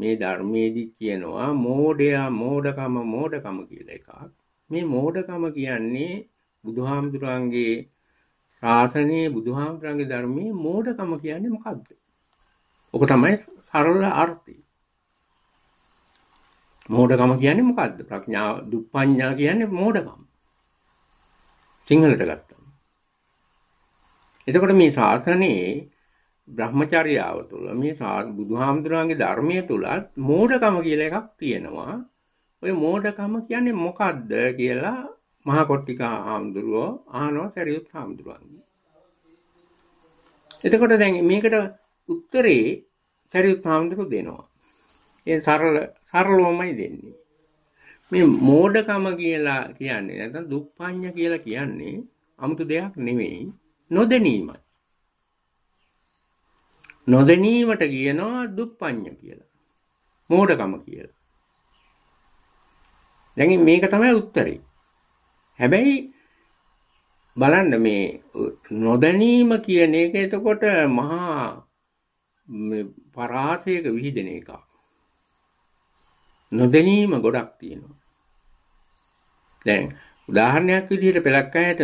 මේ ධර්මයේදී කියනවා මෝඩයා මෝඩකම මෝඩකම කියලා එකක් මේ මෝඩකම කියන්නේ බුදුහාමුදුරන්ගේ ශාසනයේ බුදුහාමුදුරන්ගේ ධර්මයේ මෝඩකම කියන්නේ මොකද්ද? ඔක තමයි සරල අර්ථය. මෝඩකම කියන්නේ මොකද්ද? ප්‍රඥාව දුප්පඤ්ඤා කියන්නේ මෝඩකම. සිංහලට ගත්තා. එතකොට මේ ශාසනයේ බ්‍රහ්මචර්යාව තුළ මේ බුදුහාමුදුරන්ගේ ධර්මයේ තුලත් මෝඩකම කියලා එකක් තියෙනවා. ඔය මෝඩකම කියන්නේ මොකද්ද කියලා මහා කොට්ටික හාමුදුරුවෝ අහනවා සරියුත් හාමුදුරුවන්ගේ. එතකොට දැන් මේකට උත්තරේ සරියුත් හාමුදුරුවෝ දෙනවා. ඒ සරල සරලවමයි දෙන්නේ. මේ මෝඩකම කියලා කියන්නේ නැත්නම් දුප්පඤ්ඤ කියලා කියන්නේ 아무තු දෙයක් නෙවෙයි නොදැනීමයි. නොදැනීමට කියනවා දුප්පඤ්ඤ කියලා. මෝඩකම කියලා. දැන් මේක තමයි උත්තරේ. හැබැයි බලන්න මේ නොදැනීම කියන එක එතකොට මහා පරාසයක විහිදෙන එකක්. නොදැනීම ගොඩක් තියෙනවා. දැන් උදාහරණයක් විදිහට පෙලක් අයට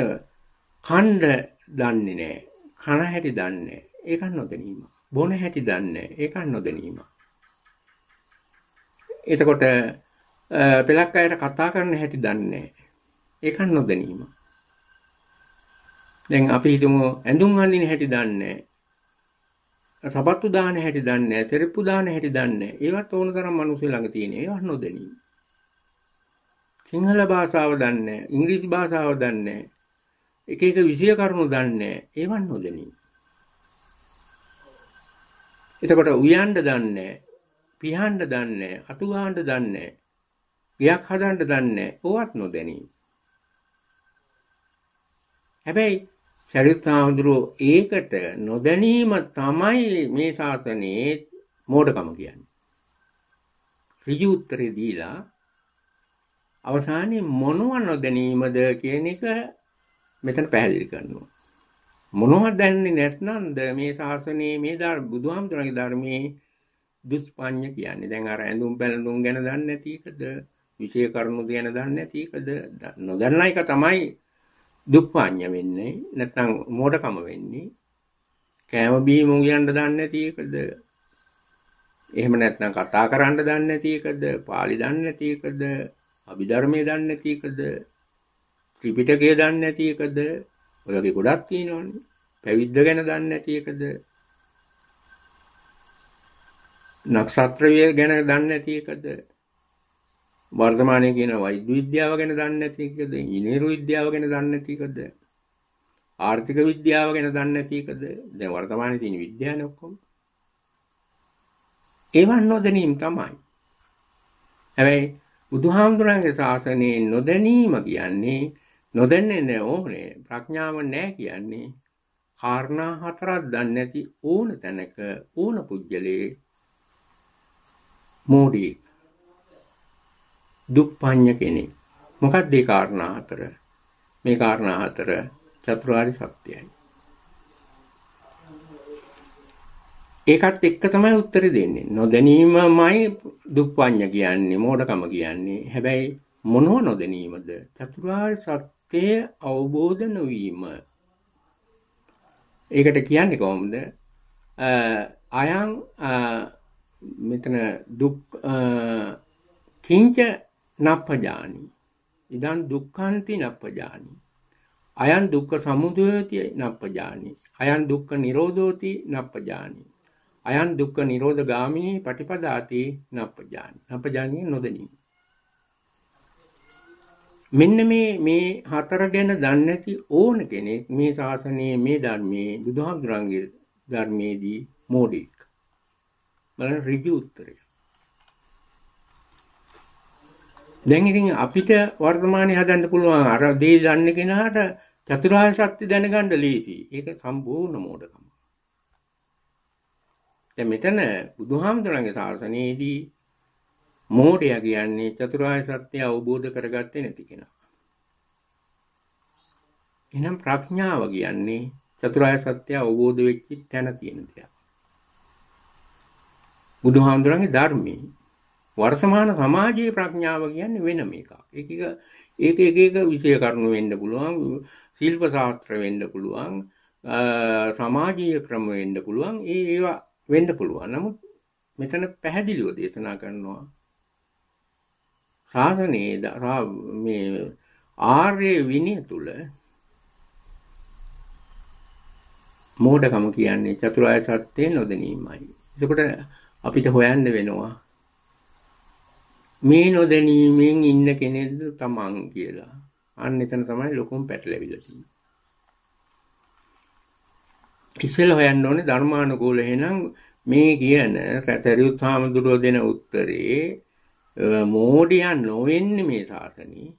කණ්ඩ දන්නේ නැහැ. කන හැටි දන්නේ නැහැ. ඒක නොදැනීම. බොන හැටි දන්නේ නැහැ. ඒක නොදැනීම. එතකොට පෙලක් අයට කතා කරන්න හැටි දන්නේ නැහැ. ඒක නොදැනීම. දැන් අපි හිතමු ඇඳුම් අඳින හැටි දන්නේ නැහැ. සබත්තු දාන හැටි දන්නේ නැහැ, සෙරෙප්පු දාන හැටි දන්නේ නැහැ. ඒවත් ඕන තරම් මිනිස්සු ළඟ තියෙන ඒවත් නොදෙනී. සිංහල භාෂාව දන්නේ නැහැ, ඉංග්‍රීසි භාෂාව දන්නේ නැහැ. එක එක විෂය කරුණු දන්නේ නැහැ. ඒවත් නොදෙනී. එතකොට උයන්න දන්නේ නැහැ, පිහන්න දන්නේ නැහැ, අතු ගහන්න දන්නේ නැහැ. ගයක් හදන්න දන්නේ නැහැ. ඕවත් නොදෙනී. හැබැයි සැරියුත් හාමුදුරුවෝ ඒකට නොදැනීම තමයි මේ ශාසනයේ මෝඩකම කියන්නේ. ඍජු උත්තරේ දීලා අවසානයේ මොනව නොදැනීමද කියන එක මෙතන පැහැදිලි කරනවා. මොනවද දැනන්නේ නැත්නම්ද මේ ශාසනයේ මේ බුදුහාමුදුරන්ගේ ධර්මයේ දුස්පඤ්ඤ කියන්නේ. දැන් අර ඇඳුම් පැළඳුම් ගැන දන්නේ නැති එකද, විශේෂ කරුණු ගැන දන්නේ නැති එකද, නොදන්නා එක තමයි දුප්පාඤ්ඤ වෙන්නේ නැත්නම් මෝඩකම වෙන්නේ කෑම බීම උයන්න දන්නේ නැති එකද එහෙම නැත්නම් කතා කරන්න දන්නේ නැති එකද පාළි දන්නේ නැති එකද අභිධර්මයේ දන්නේ නැති එකද ත්‍රිපිටකය දන්නේ නැති එකද ඔය වගේ ගොඩක් තියෙනවනේ පැවිද්ද ගැන දන්නේ නැති එකද නක්ෂත්‍රය ගැන දන්නේ නැති එකද වර්තමානයේ කියන වෛද්‍ය විද්‍යාව ගැන දන්නේ නැති එකද ඉංජිනේරු විද්‍යාව ගැන දන්නේ නැති එකද ආර්ථික විද්‍යාව ගැන දන්නේ නැති එකද දැන් වර්තමානයේ තියෙන විද්‍යාවනේ ඔක්කොම ඒවන් නොදැනීම තමයි හැබැයි බුදුහාමුදුරන්ගේ ශාසනයේ නොදැනීම කියන්නේ නොදැන්නේ නැහැ ඕනේ ප්‍රඥාව නැහැ කියන්නේ කාරණා හතරක් දන්නේ නැති ඕන තැනක ඕන පුජ්‍යලේ මෝඩියෙක් දුප්පඤ්ඤ කෙනෙක්. මොකක්ද මේ කාරණා හතර? මේ කාරණා හතර චතුරාර්ය සත්‍යයි. ඒකත් එක්ක තමයි උත්තරේ දෙන්නේ. නොදැනීමමයි දුප්පඤ්ඤ කියන්නේ, මෝඩකම කියන්නේ. හැබැයි මොනව නොදැනීමද? චතුරාර්ය සත්‍යය අවබෝධ නොවීම. ඒකට කියන්නේ කොහොමද? අයං මෙතන දුක් කිංච නප්පජානි ඉදන් දුක්ඛන්ති නප්පජානි අයන් දුක්ඛ සමුදයති නප්පජානි අයන් දුක්ඛ නිරෝධෝති නප්පජානි අයන් දුක්ඛ නිරෝධ ගාමිනී පටිපදාති නප්පජානි නප්පජානි නොදෙනි මෙන්න මේ මේ හතර ගැන දන්නේ නැති ඕන කෙනෙක් මේ ශාසනයේ මේ ධර්මයේ බුදුහාමුදුරන්ගේ ධර්මයේදී මෝඩෙක් බලන්න ඍජු උත්තරේ දැන් ඉතින් අපිට වර්තමානයේ හදන්න පුළුවන් අර දේ දන්න කෙනාට චතුරාර්ය සත්‍ය දැනගන්න ලීසි. ඒක සම්පූර්ණ මෝඩකම. දැන් මෙතන බුදුහාමුදුරන්ගේ සාසනයේදී මෝඩයා කියන්නේ චතුරාර්ය සත්‍ය අවබෝධ කරගත්තේ නැති කෙනා. එහෙනම් ප්‍රඥාව කියන්නේ චතුරාර්ය සත්‍ය අවබෝධ වෙච්ච තැන තියෙන දෙයක්. බුදුහාමුදුරන්ගේ ධර්මයේ වර්තමාන සමාජයේ ප්‍රඥාව කියන්නේ වෙන මේකක්. ඒක ඒක එක එක විෂය කරුණු වෙන්න පුළුවන්, ශිල්ප ශාස්ත්‍ර වෙන්න පුළුවන්, සමාජීය ක්‍රම වෙන්න පුළුවන්. ඒ ඒවා වෙන්න පුළුවන්. නමුත් මෙතන පැහැදිලිව දේශනා කරනවා ශාසනයේ මේ ආර්ය විනය තුල මෝඩකම කියන්නේ චතුරාර්ය සත්‍ය නොදැනීමයි. එතකොට අපිට හොයන්න වෙනවා මේ නොදැනීමෙන් ඉන්න කෙනෙක්ද තමන් කියලා. අන්න එතන තමයි ලොකුම පැටලවිලා තියෙන්නේ. ඉස්සෙල්ලා හොයන්න ඕනේ ධර්මානුකූල එහෙනම් මේ කියන රැතරියුත් හාමුදුරුව දෙන උත්තරේ මෝඩියන් නොවෙන්නේ මේ සාසනේ.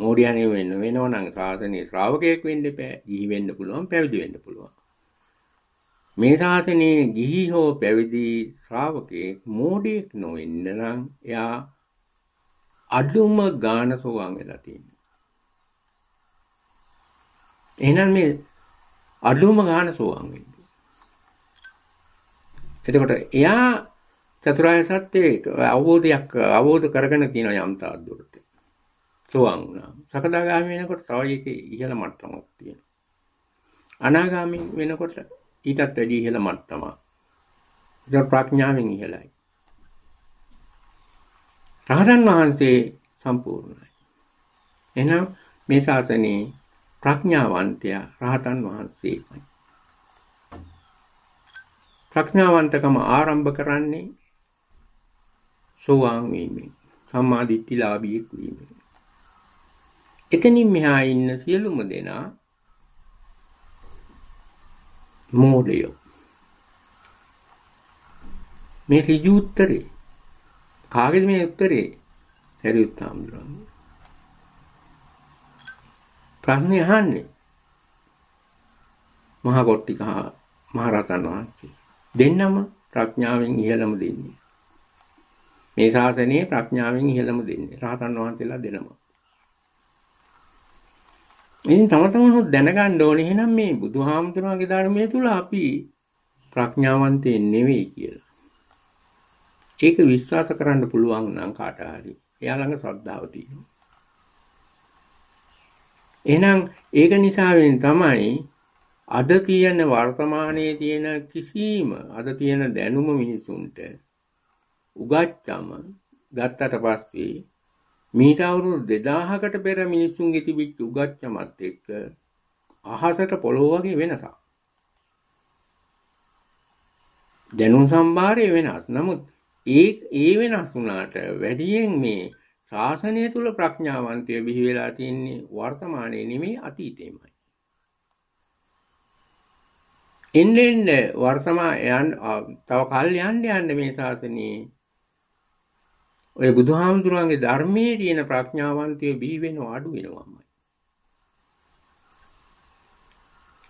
මෝඩියන් වෙන්න වෙනවනම් සාසනේ ශ්‍රාවකයෙක් වෙන්න එපා. ජී වෙන්න පුළුවන්, පැවිදි වෙන්න පුළුවන්. මේ ශාසනයේ ගිහි හෝ පැවිදි ශ්‍රාවකෙක් මෝඩයෙක් නොවෙන්න නම් එයා අඩුම ගාන සෝවාන් වෙලා තියෙනවා. එහෙනම් මේ අඩුම ගාන සෝවාන් වෙන්න. එතකොට එයා චතුරාර්ය සත්‍ය අවබෝධයක් අවබෝධ කරගෙන තියෙන යම් තාක් දුරට සෝවාන් වුණා. සකදාගාමී වෙනකොට තව එක ඉහළ මට්ටමක් තියෙනවා. අනාගාමී වෙනකොට ඊටත් වැඩි ඉහළ මට්ටමක්. ඒක ප්‍රඥාවෙන් ඉහළයි. රහතන් වහන්සේ සම්පූර්ණයි. එහෙනම් මේ ශාසනයේ ප්‍රඥාවන්තයා රහතන් වහන්සේයි. ප්‍රඥාවන්තකම ආරම්භ කරන්නේ සෝවාන් වීමෙන් සම්මා දිට්ඨිලාභියෙක් වීමෙන් එතනින් මෙහා ඉන්න සියලුම දෙනා මෝඩයෝ. මේ ඍජු උත්තරේ කාගේද මේ උත්තරේ? හැරියුත් හාමුදුරුවෝ. ප්‍රශ්නේ අහන්නේ මහා කොට්ටික මහරතන් වහන්සේ. දෙන්නම ප්‍රඥාවෙන් ඉහළම දෙන්නේ. මේ ශාසනයේ ප්‍රඥාවෙන් ඉහළම දෙන්නේ. රහතන් වහන්සේලා දෙනම. ඉතින් තම තමනුත් දැනගන්න ඕනේ එහෙනම් මේ බුදුහාමුදුරන්ගේ ධර්මයේ තුල අපි ප්‍රඥාවන්තයෙන් නෙවෙයි කියලා. ඒක විශ්වාස කරන්න පුළුවන් නම් කාට හරි. එයා ළඟ ශ්‍රද්ධාව තියෙනවා. එහෙනම් ඒක නිසාවෙන් තමයි අද තියෙන වර්තමානයේ තියෙන කිසිම අද තියෙන දැනුම මිනිසුන්ට උගච්චම ගත්තට පස්සේ මීට අවුරුදු දෙදාහකට පෙර මිනිස්සුන්ගේ තිබිච්ච උගච්චමත් එක්ක අහසට පොළොව වගේ වෙනසක්. දැනුම් සම්භාරය වෙනස්. නමුත් ඒ ඒ වෙනස් වුණාට වැඩියෙන් මේ ශාසනය තුල ප්‍රඥාවන්තය බිහි වෙලා තින්නේ වර්තමානයේ නෙමෙයි අතීතේමයි. එන්නේ වර්තමා යන් තව කල් යන්න යන්න මේ ශාසනයේ ඔය බුදුහාමුදුරුවන්ගේ ධර්මයේ තියෙන ප්‍රඥාවන්තය බිහි වෙනවා අඩු වෙනවාමයි.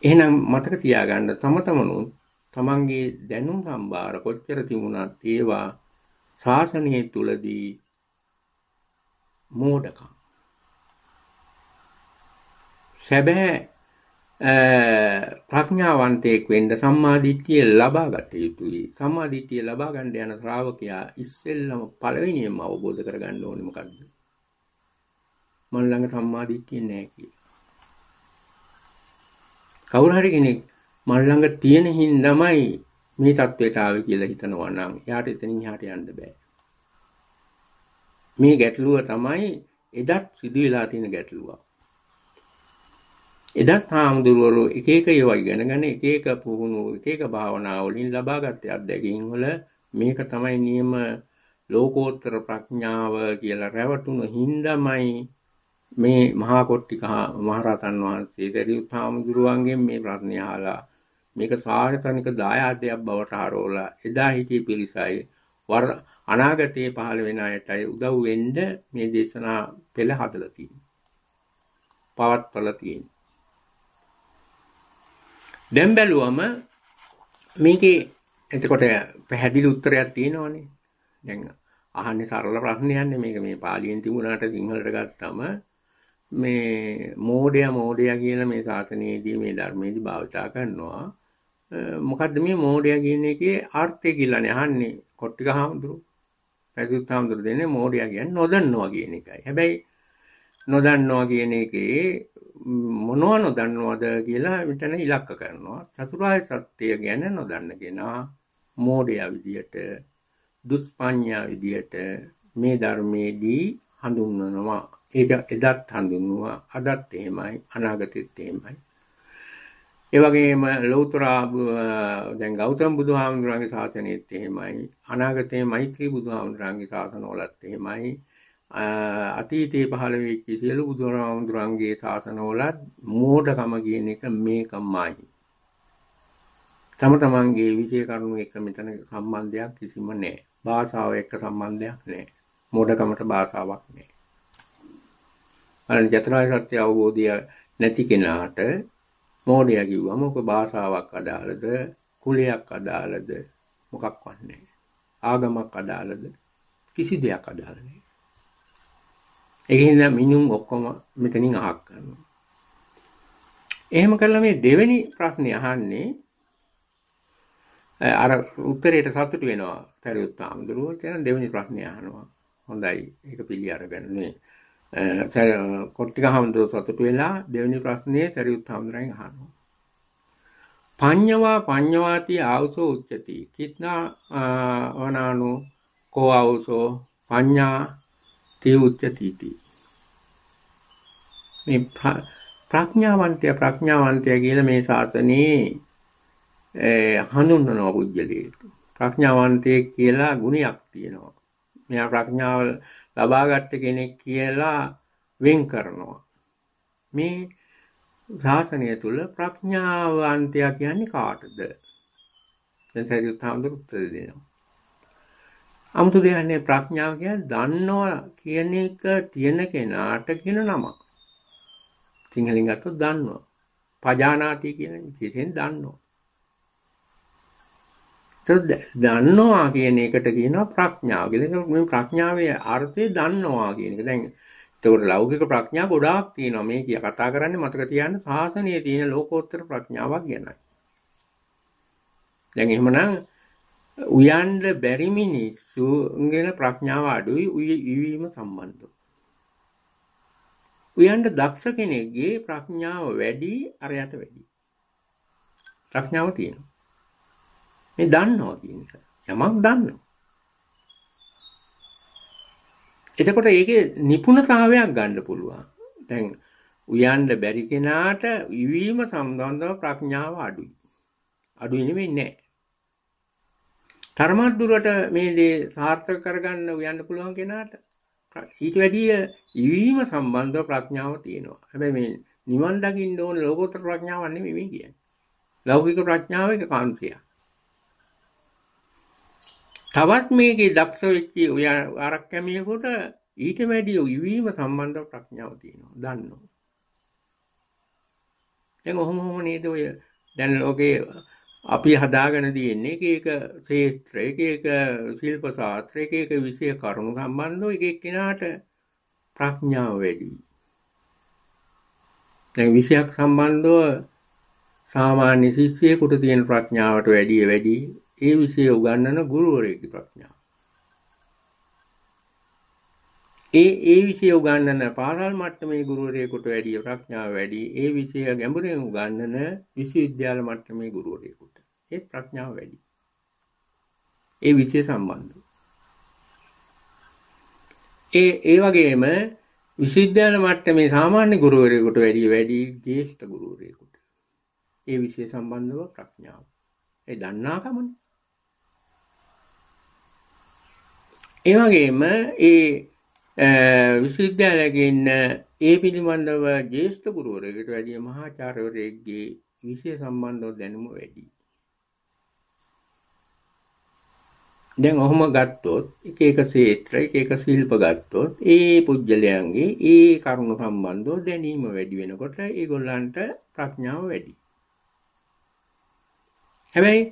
එහෙනම් මතක තියාගන්න තම තමනුත් තමන්ගේ දැනුම් සම්භාර කොච්චර තිබුණත් ඒවා ශාසනය තුලදී මෝඩකම් සැබෑ ප්‍රඥාවන්තයෙක් වෙන්න සම්මාදිට්ඨිය ලබා ගත යුතුයි. සම්මාදිට්ඨිය ලබා ගන්න යන ශ්‍රාවකයා ඉස්සෙල්ලම පළවෙනියෙන්ම අවබෝධ කරගන්න ඕනේ මොකද්ද? මන් ළඟ සම්මාදිට්ඨිය නැහැ කියලා. කවුරු හරි කෙනෙක් මන් ළඟ තියෙන හින්දාමයි මේ தത്വයට ආවේ කියලා හිතනවා නම් එයාට එතනින් එහාට යන්න බෑ. මේ ගැටලුව තමයි එදත් සිදු වෙලා තියෙන ගැටලුවක්. එදත් හාමුදුරුවරු එක එක ඒවා ඉගෙනගෙන එක එක පුහුණු එක එක භාවනා වලින් ලබාගත් අත්දැකීම් වල මේක තමයි නියම ලෝකෝත්තර ප්‍රඥාව කියලා රැවටුණු හින්දාමයි මේ මහා කොට්ටික මහරහතන් වහන්සේ දරියුත් හාමුදුරුවන්ගෙන් මේ ප්‍රශ්නේ අහලා මේක සාහිතනික දායාදයක් බවට හරවලා එදා හිටිය පිරිසයි වර අනාගතයේ පහළ වෙන අයටයි උදව් වෙන්න මේ දේශනා පෙළ හදලා තියෙනවා. පවත්වලා තියෙනවා. දැන් බැලුවම මේකේ එතකොට පැහැදිලි උත්තරයක් තියෙනවනේ. දැන් අහන්නේ සරල ප්‍රශ්නයන්නේ මේක මේ පාලියෙන් තිබුණාට සිංහලට ගත්තම මේ මෝඩයා මෝඩයා කියන මේ සාසනයේදී මේ ධර්මයේදී භාවිතා කරනවා. මොකද්ද මේ මෝඩයා කියන එකේ අර්ථය කියලානේ අහන්නේ කොට්ටික හාමුදුරු. පැදුත් හාමුදුරු දෙන්නේ මෝඩයා කියන්නේ නොදන්නවා කියන එකයි. හැබැයි නොදන්නවා කියන එකේ මොනව නොදන්නවද කියලා මෙතන ඉලක්ක කරනවා චතුරාය සත්‍යය ගැන නොදන්න කෙනා මෝඩයා විදියට දුස්පඥා විදියට මේ ධර්මයේදී හඳුන්වනවා ඒක එදත් හඳුන්වා අදත් එහෙමයි අනාගතෙත් එහෙමයි ඒ වගේම ලෞතර දැන් ගෞතම බුදුහාමුදුරන්ගේ ශාසනයේත් එහෙමයි අනාගතයේ මෛත්‍රී බුදුහාමුදුරන්ගේ ශාසනවලත් එහෙමයි අතීතයේ පහළ වෙච්ච සියලු බුදුරාමුදුරන්ගේ ශාසනවලත් මෝඩකම කියන එක මේකමයි. තම තමන්ගේ විෂය කරුණු එක මෙතන සම්බන්ධයක් කිසිම නැහැ. භාෂාව එක්ක සම්බන්ධයක් නැහැ. මෝඩකමට භාෂාවක් නැහැ. අනේ චතුරාර්ය සත්‍ය අවබෝධය නැති කෙනාට මෝඩයා කිව්වම ඔක භාෂාවක් අදාළද, කුලයක් අදාළද, මොකක්වත් නැහැ. ආගමක් අදාළද? කිසි දෙයක් අදාළ නැහැ. ඒකින්ද මිනුම් ඔක්කොම මෙතනින් අහක් කරනවා. එහෙම කළා මේ දෙවෙනි ප්‍රශ්නේ අහන්නේ අර උත්තරයට සතුටු වෙනවා තරියුත් ආමඳුරුවෝ කියන දෙවෙනි ප්‍රශ්නේ අහනවා. හොඳයි ඒක පිළි අරගෙන නේ. කොට්ටික හාමුදුරුවෝ සතුටු වෙලා දෙවෙනි ප්‍රශ්නේ තරියුත් හාමුදුරුවන්ගෙන් අහනවා. පඤ්ඤවා පඤ්ඤවාති ආවසෝ උච්චති. කිත්නා වනානෝ කෝ ආවසෝ පඤ්ඤා තේ උච්චතිති මේ ප්‍රඥාවන්තය ප්‍රඥාවන්තය කියලා මේ ශාසනයේ හඳුන්වනවා පුජ්‍යලයට ප්‍රඥාවන්තය කියලා ගුණයක් තියෙනවා මෙයා ප්‍රඥාව ලබාගත් කෙනෙක් කියලා වෙන් කරනවා මේ ශාසනය තුල ප්‍රඥාවන්තයා කියන්නේ කාටද දැන් සරියුත් හාමුදුරුවෝ උත්තර දෙනවා අමුතු දෙයන්නේ ප්‍රඥාව කිය දන්නවා කියන එක තියෙන කෙනාට කියන නම සිංහලින් ගත්තොත් දන්නවා පජානාති කියන විදිහෙන් දන්නවා දන්නවා කියන එකට කියනවා ප්‍රඥාව කියලා මේ ප්‍රඥාවේ අර්ථය දන්නවා කියන එක දැන් එතකොට ලෞකික ප්‍රඥා ගොඩාක් තියෙනවා මේ කිය කතා කරන්නේ මතක තියාගන්න සාසනයේ තියෙන ලෝකෝත්තර ප්‍රඥාවක් ගැනයි දැන් එහෙමනම් උයන්න බැරි මිනිස්සුන්ගෙන ප්‍රඥාව අඩුයි ඉවීම සම්බන්ධව. උයන්ට දක්ෂ කෙනෙක්ගේ ප්‍රඥාව වැඩි අරයට වැඩි. ප්‍රඥාව තියෙන. මේ දන්නවා කියනක යමක් දන්න. එතකොට ඒක නිපුණතාවයක් ගණ්ඩ පුළුවන් තැන් උයන්ඩ බැරි කෙනාට ඉවීම සම්බන්ධව ප්‍රඥාව අඩුයි. අඩුයිනවෙයි නෑ. තරමක් දුරට මේ දේ සාර්ථක කරගන්න උයන්න පුළුවන් කෙනාට ඊට වැඩිය ඉවීම සම්බන්ධව ප්‍රඥාව තියෙනවා. හැබැයි මේ නිවන් දකින්න ඕන ලෝකෝත්තර ප්‍රඥාවක් නෙමෙයි මේ කියන්නේ. ලෞකික ප්‍රඥාව එක කාන්තියක්. තවත් මේකේ දක්ෂ වෙච්ච ආරක්ෂමියෙකුට ඊට වැඩිය ඉවීම සම්බන්ධව ප්‍රඥාව තියෙනවා. දන්නවා. දැන් ඔහොම ඔහොම නේද ඔය දැන් ලෝකේ අපි හදාගෙන තියෙන්නේ එක ශේත්‍ර එක එක ශිල්ප ශාස්ත්‍ර එක එක විෂය කරුණු සම්බන්ධව එක එක්කෙනාට ප්‍රඥාව වැඩි. දැන් විෂයක් සම්බන්ධව සාමාන්‍ය ශිෂ්‍යයෙකුට තියෙන ප්‍රඥාවට වැඩිය වැඩි ඒ විෂය උගන්වන ගුරුවරයෙකුගේ ප්‍රඥාව. ඒ ඒ විෂය උගන්වන පාසල් මට්ටමේ ගුරුවරයෙකුට වැඩිය ප්‍රඥාව වැඩි ඒ විෂය ගැඹුරින් උගන්වන විශ්වවිද්‍යාල මට්ටමේ ගුරුවරයෙකුට ඒත් ප්‍රඥාව වැඩි. ඒ විෂය සම්බන්ධ. ඒ ඒ වගේම විශ්වවිද්‍යාල මට්ටමේ සාමාන්‍ය ගුරුවරයෙකුට වැඩිය වැඩි ජ්‍යෙෂ්ඨ ගුරුවරයෙකුට ඒ විෂය සම්බන්ධව ප්‍රඥාව. ඒ දන්නාකමනේ. ඒ වගේම ඒ විශ්වවිද්‍යාලයේ ඉන්න ඒ පිළිබඳව ජ්‍යෙෂ්ඨ ගුරුවරයෙකුට වැඩිය මහාචාර්යවරයෙක්ගේ විෂය සම්බන්ධව දැනුම වැඩි. දැන් ඔහොම ගත්තොත් එක එක ක්ෂේත්‍ර එක එක ශිල්ප ගත්තොත් ඒ පුජ්‍යලයන්ගේ ඒ කරුණ සම්බන්ධව දැනීම වැඩි වෙනකොට ඒගොල්ලන්ට ප්‍රඥාව වැඩි. හැබැයි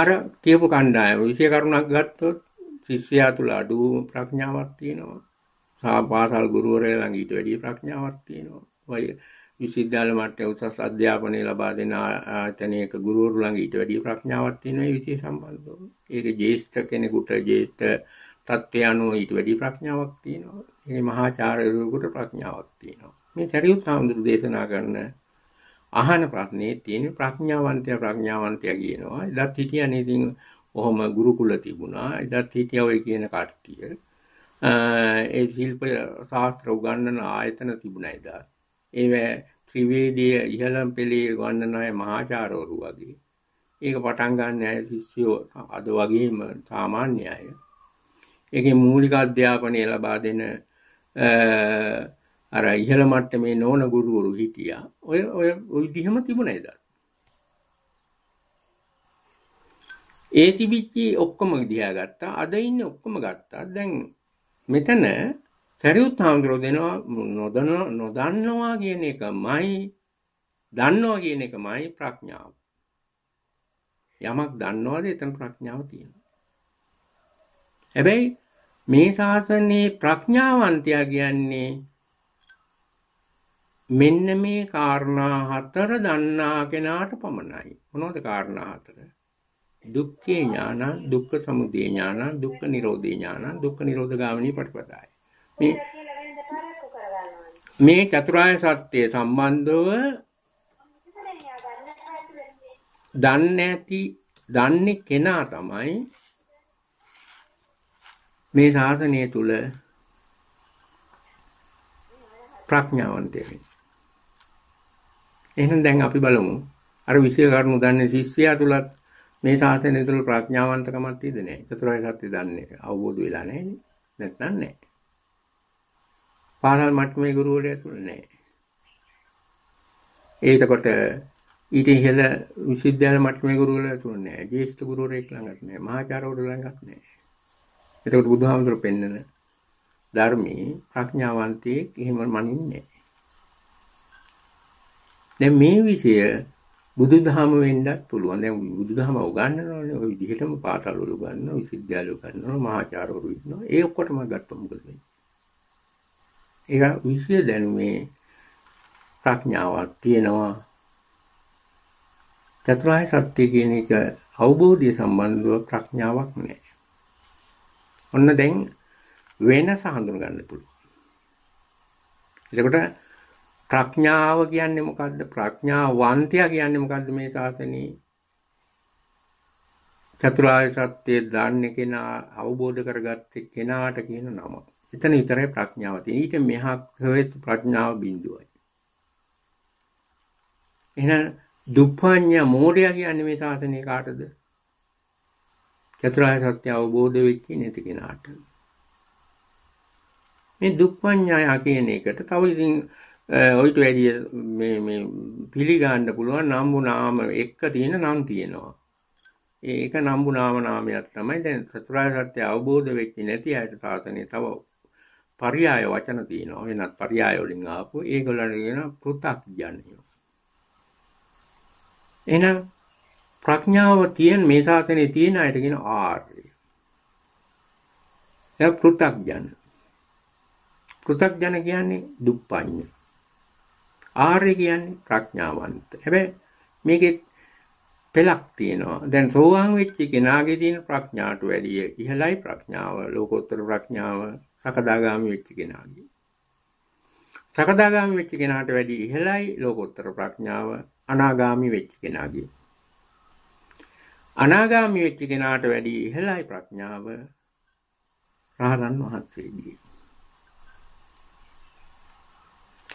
අර කියපු කණ්ඩායම විශේෂ කරුණක් ගත්තොත් ශිෂ්‍යයා තුල අඩු ප්‍රඥාවක් තියෙනවා. සාපාසල් ගුරුවරයා ළඟ ඊට වැඩි ප්‍රඥාවක් තියෙනවා. විශ්වවිද්‍යාල මට්ටමේ උසස් අධ්‍යාපනය ලබා දෙන ආයතනයක ගුරුවරු ළඟ ඊට වැඩිය ප්‍රඥාවක් තියෙන මේ විෂය සම්බන්ධව. ඒක ජේෂ්ඨ කෙනෙකුට ජේෂ්ඨ තත්ත්වය අනුව ඊට වැඩි ප්‍රඥාවක් තියෙනවා. ඒ මහාචාර්යවරයෙකුට ප්‍රඥාවක් තියෙනවා. මේ සරියුත් සාමුදුරු දේශනා කරන අහන ප්‍රශ්නේ තියෙන ප්‍රඥාවන්තය ප්‍රඥාවන්තය කියනවා. එදත් හිටියනේ ඉතින් ඔහොම ගුරුකුල තිබුණා. එදත් හිටියා ඔය කියන කට්ටිය. ඒ ශිල්ප ශාස්ත්‍ර උගන්වන ආයතන තිබුණා එදත්. ඒව ත්‍රිවේදයේ ඉහළම පෙළේ වන්නනාය මහාචාර්යවරු වගේ. ඒක පටන් ගන්න අය ශිෂ්‍යෝ අද වගේම සාමාන්‍ය අය. ඒකේ මූලික අධ්‍යාපනය ලබා දෙන අර ඉහළ මට්ටමේ නෝන ගුරුවරු හිටියා. ඔය ඔය විදිහම තිබුණා එදා. ඒ තිබිච්චි ඔක්කොම දිහා ගත්තා. අද ඉන්නේ ඔක්කොම ගත්තා. දැන් මෙතන සැරියුත් හාමුදුරුවෝ දෙනවා නොදන නොදන්නවා කියන එකමයි දන්නවා කියන එකමයි ප්‍රඥාව. යමක් දන්නවද එතන ප්‍රඥාව තියෙනවා. හැබැයි මේ ශාසනයේ ප්‍රඥාවන්තයා කියන්නේ මෙන්න මේ කාරණා හතර දන්නා කෙනාට පමණයි. මොනවද කාරණා හතර? දුක්ඛේ ඥාන, දුක්ඛ සමුදය ඥාන, දුක්ඛ නිරෝධේ ඥාන, දුක්ඛ නිරෝධ ගාමිනී ප්‍රතිපදාය. මේ මේ චතුරාර්ය සත්‍ය සම්බන්ධව දන්නේ ඇති දන්නේ කෙනා තමයි මේ ශාසනය තුල ප්‍රඥාවන්තය වෙන්නේ. එහෙනම් දැන් අපි බලමු අර විෂය කරුණු දන්නේ ශිෂ්‍යයා තුලත් මේ ශාසනය තුල ප්‍රඥාවන්තකමක් තියෙද නැහැ. චතුරාර්ය සත්‍ය දන්නේ අවබෝධ වෙලා නැහැ නේ. නැත්නම් නැහැ. පාසල් මට්ටමේ ගුරුවරයා ඇතුළු නැහැ. ඒතකොට ඊට ඉහළ විශ්වවිද්‍යාල මට්ටමේ ගුරුවරයා ඇතුළු නැහැ. ජ්‍යෙෂ්ඨ ගුරුවරයෙක් ළඟත් නැහැ. මහාචාර්යවරු ළඟත් නැහැ. එතකොට බුදුහාමුදුරු පෙන්නන ධර්මයේ ප්‍රඥාවන්තයෙක් එහෙම මනින්නේ නැහැ. දැන් මේ විෂය බුදුදහම වෙන්නත් පුළුවන්. දැන් බුදුදහම උගන්වනවනේ ওই විදිහටම පාසල් වල උගන්වනවා, විශ්වවිද්‍යාල වල උගන්වනවා, මහාචාර්යවරු ඉන්නවා. ඒ ඔක්කොටම ගත්තොත් මොකද වෙන්නේ? ඒක විශ්ය දැනුමේ ප්‍රඥාවක් තියෙනවා. චතුරාර්ය සත්‍ය කියන එක අවබෝධය සම්බන්ධව ප්‍රඥාවක් නැහැ. ඔන්න දැන් වෙනස හඳුනගන්න පුළුවන්. එතකොට ප්‍රඥාව කියන්නේ මොකද්ද? ප්‍රඥාවන්තයා කියන්නේ මොකද්ද මේ ශාසනයේ? චතුරාර්ය සත්‍ය දන්නේ කෙනා අවබෝධ කරගත්තේ කෙනාට කියන නමක්. එතන විතරයි ප්‍රඥාව තියෙන්නේ. ඊට මෙහා හොයත් ප්‍රඥාව බිඳුවයි. එහෙනම් දුප්පඤ්ඤ මෝඩයා කියන්නේ මේ ශාසනය කාටද? චතුරාර්ය සත්‍ය අවබෝධ වෙච්ච නැති කෙනාට. මේ දුප්පඤ්ඤා කියන එකට තව ඉතින් ඔයිට වැඩිය මේ මේ පිළිගන්න පුළුවන් නම්බු නාම එක තියෙන නම් තියෙනවා. ඒක නම්බු නාම නාමයක් තමයි දැන් චතුරාර්ය සත්‍ය අවබෝධ වෙච්ච නැති අයට සාසනය තව පරියාය වචන තියෙනවා වෙනත් පරියාය වලින් ආපු ඒගොල්ලන්ට කියනවා පෘථග්ජන කියලා. එහෙනම් ප්‍රඥාව තියෙන මේ සාතනේ තියෙන අයට කියන ආර්ය. ඒ පෘථග්ජන. පෘථග්ජන කියන්නේ දුප්පඤ්ඤ. ආර්ය කියන්නේ ප්‍රඥාවන්ත. හැබැයි මේකේ පෙළක් තියෙනවා. දැන් සෝවාන් වෙච්ච කෙනාගේ තියෙන ප්‍රඥාට වැඩිය ඉහළයි ප්‍රඥාව, ලෝකෝත්තර ප්‍රඥාව, සකදාගාමි වෙච්ච කෙනාගේ. සකදාගාමි වෙච්ච කෙනාට වැඩි ඉහළයි ලෝකෝත්තර ප්‍රඥාව අනාගාමි වෙච්ච කෙනාගේ. අනාගාමි වෙච්ච කෙනාට වැඩි ඉහළයි ප්‍රඥාව රහතන් වහන්සේගේ.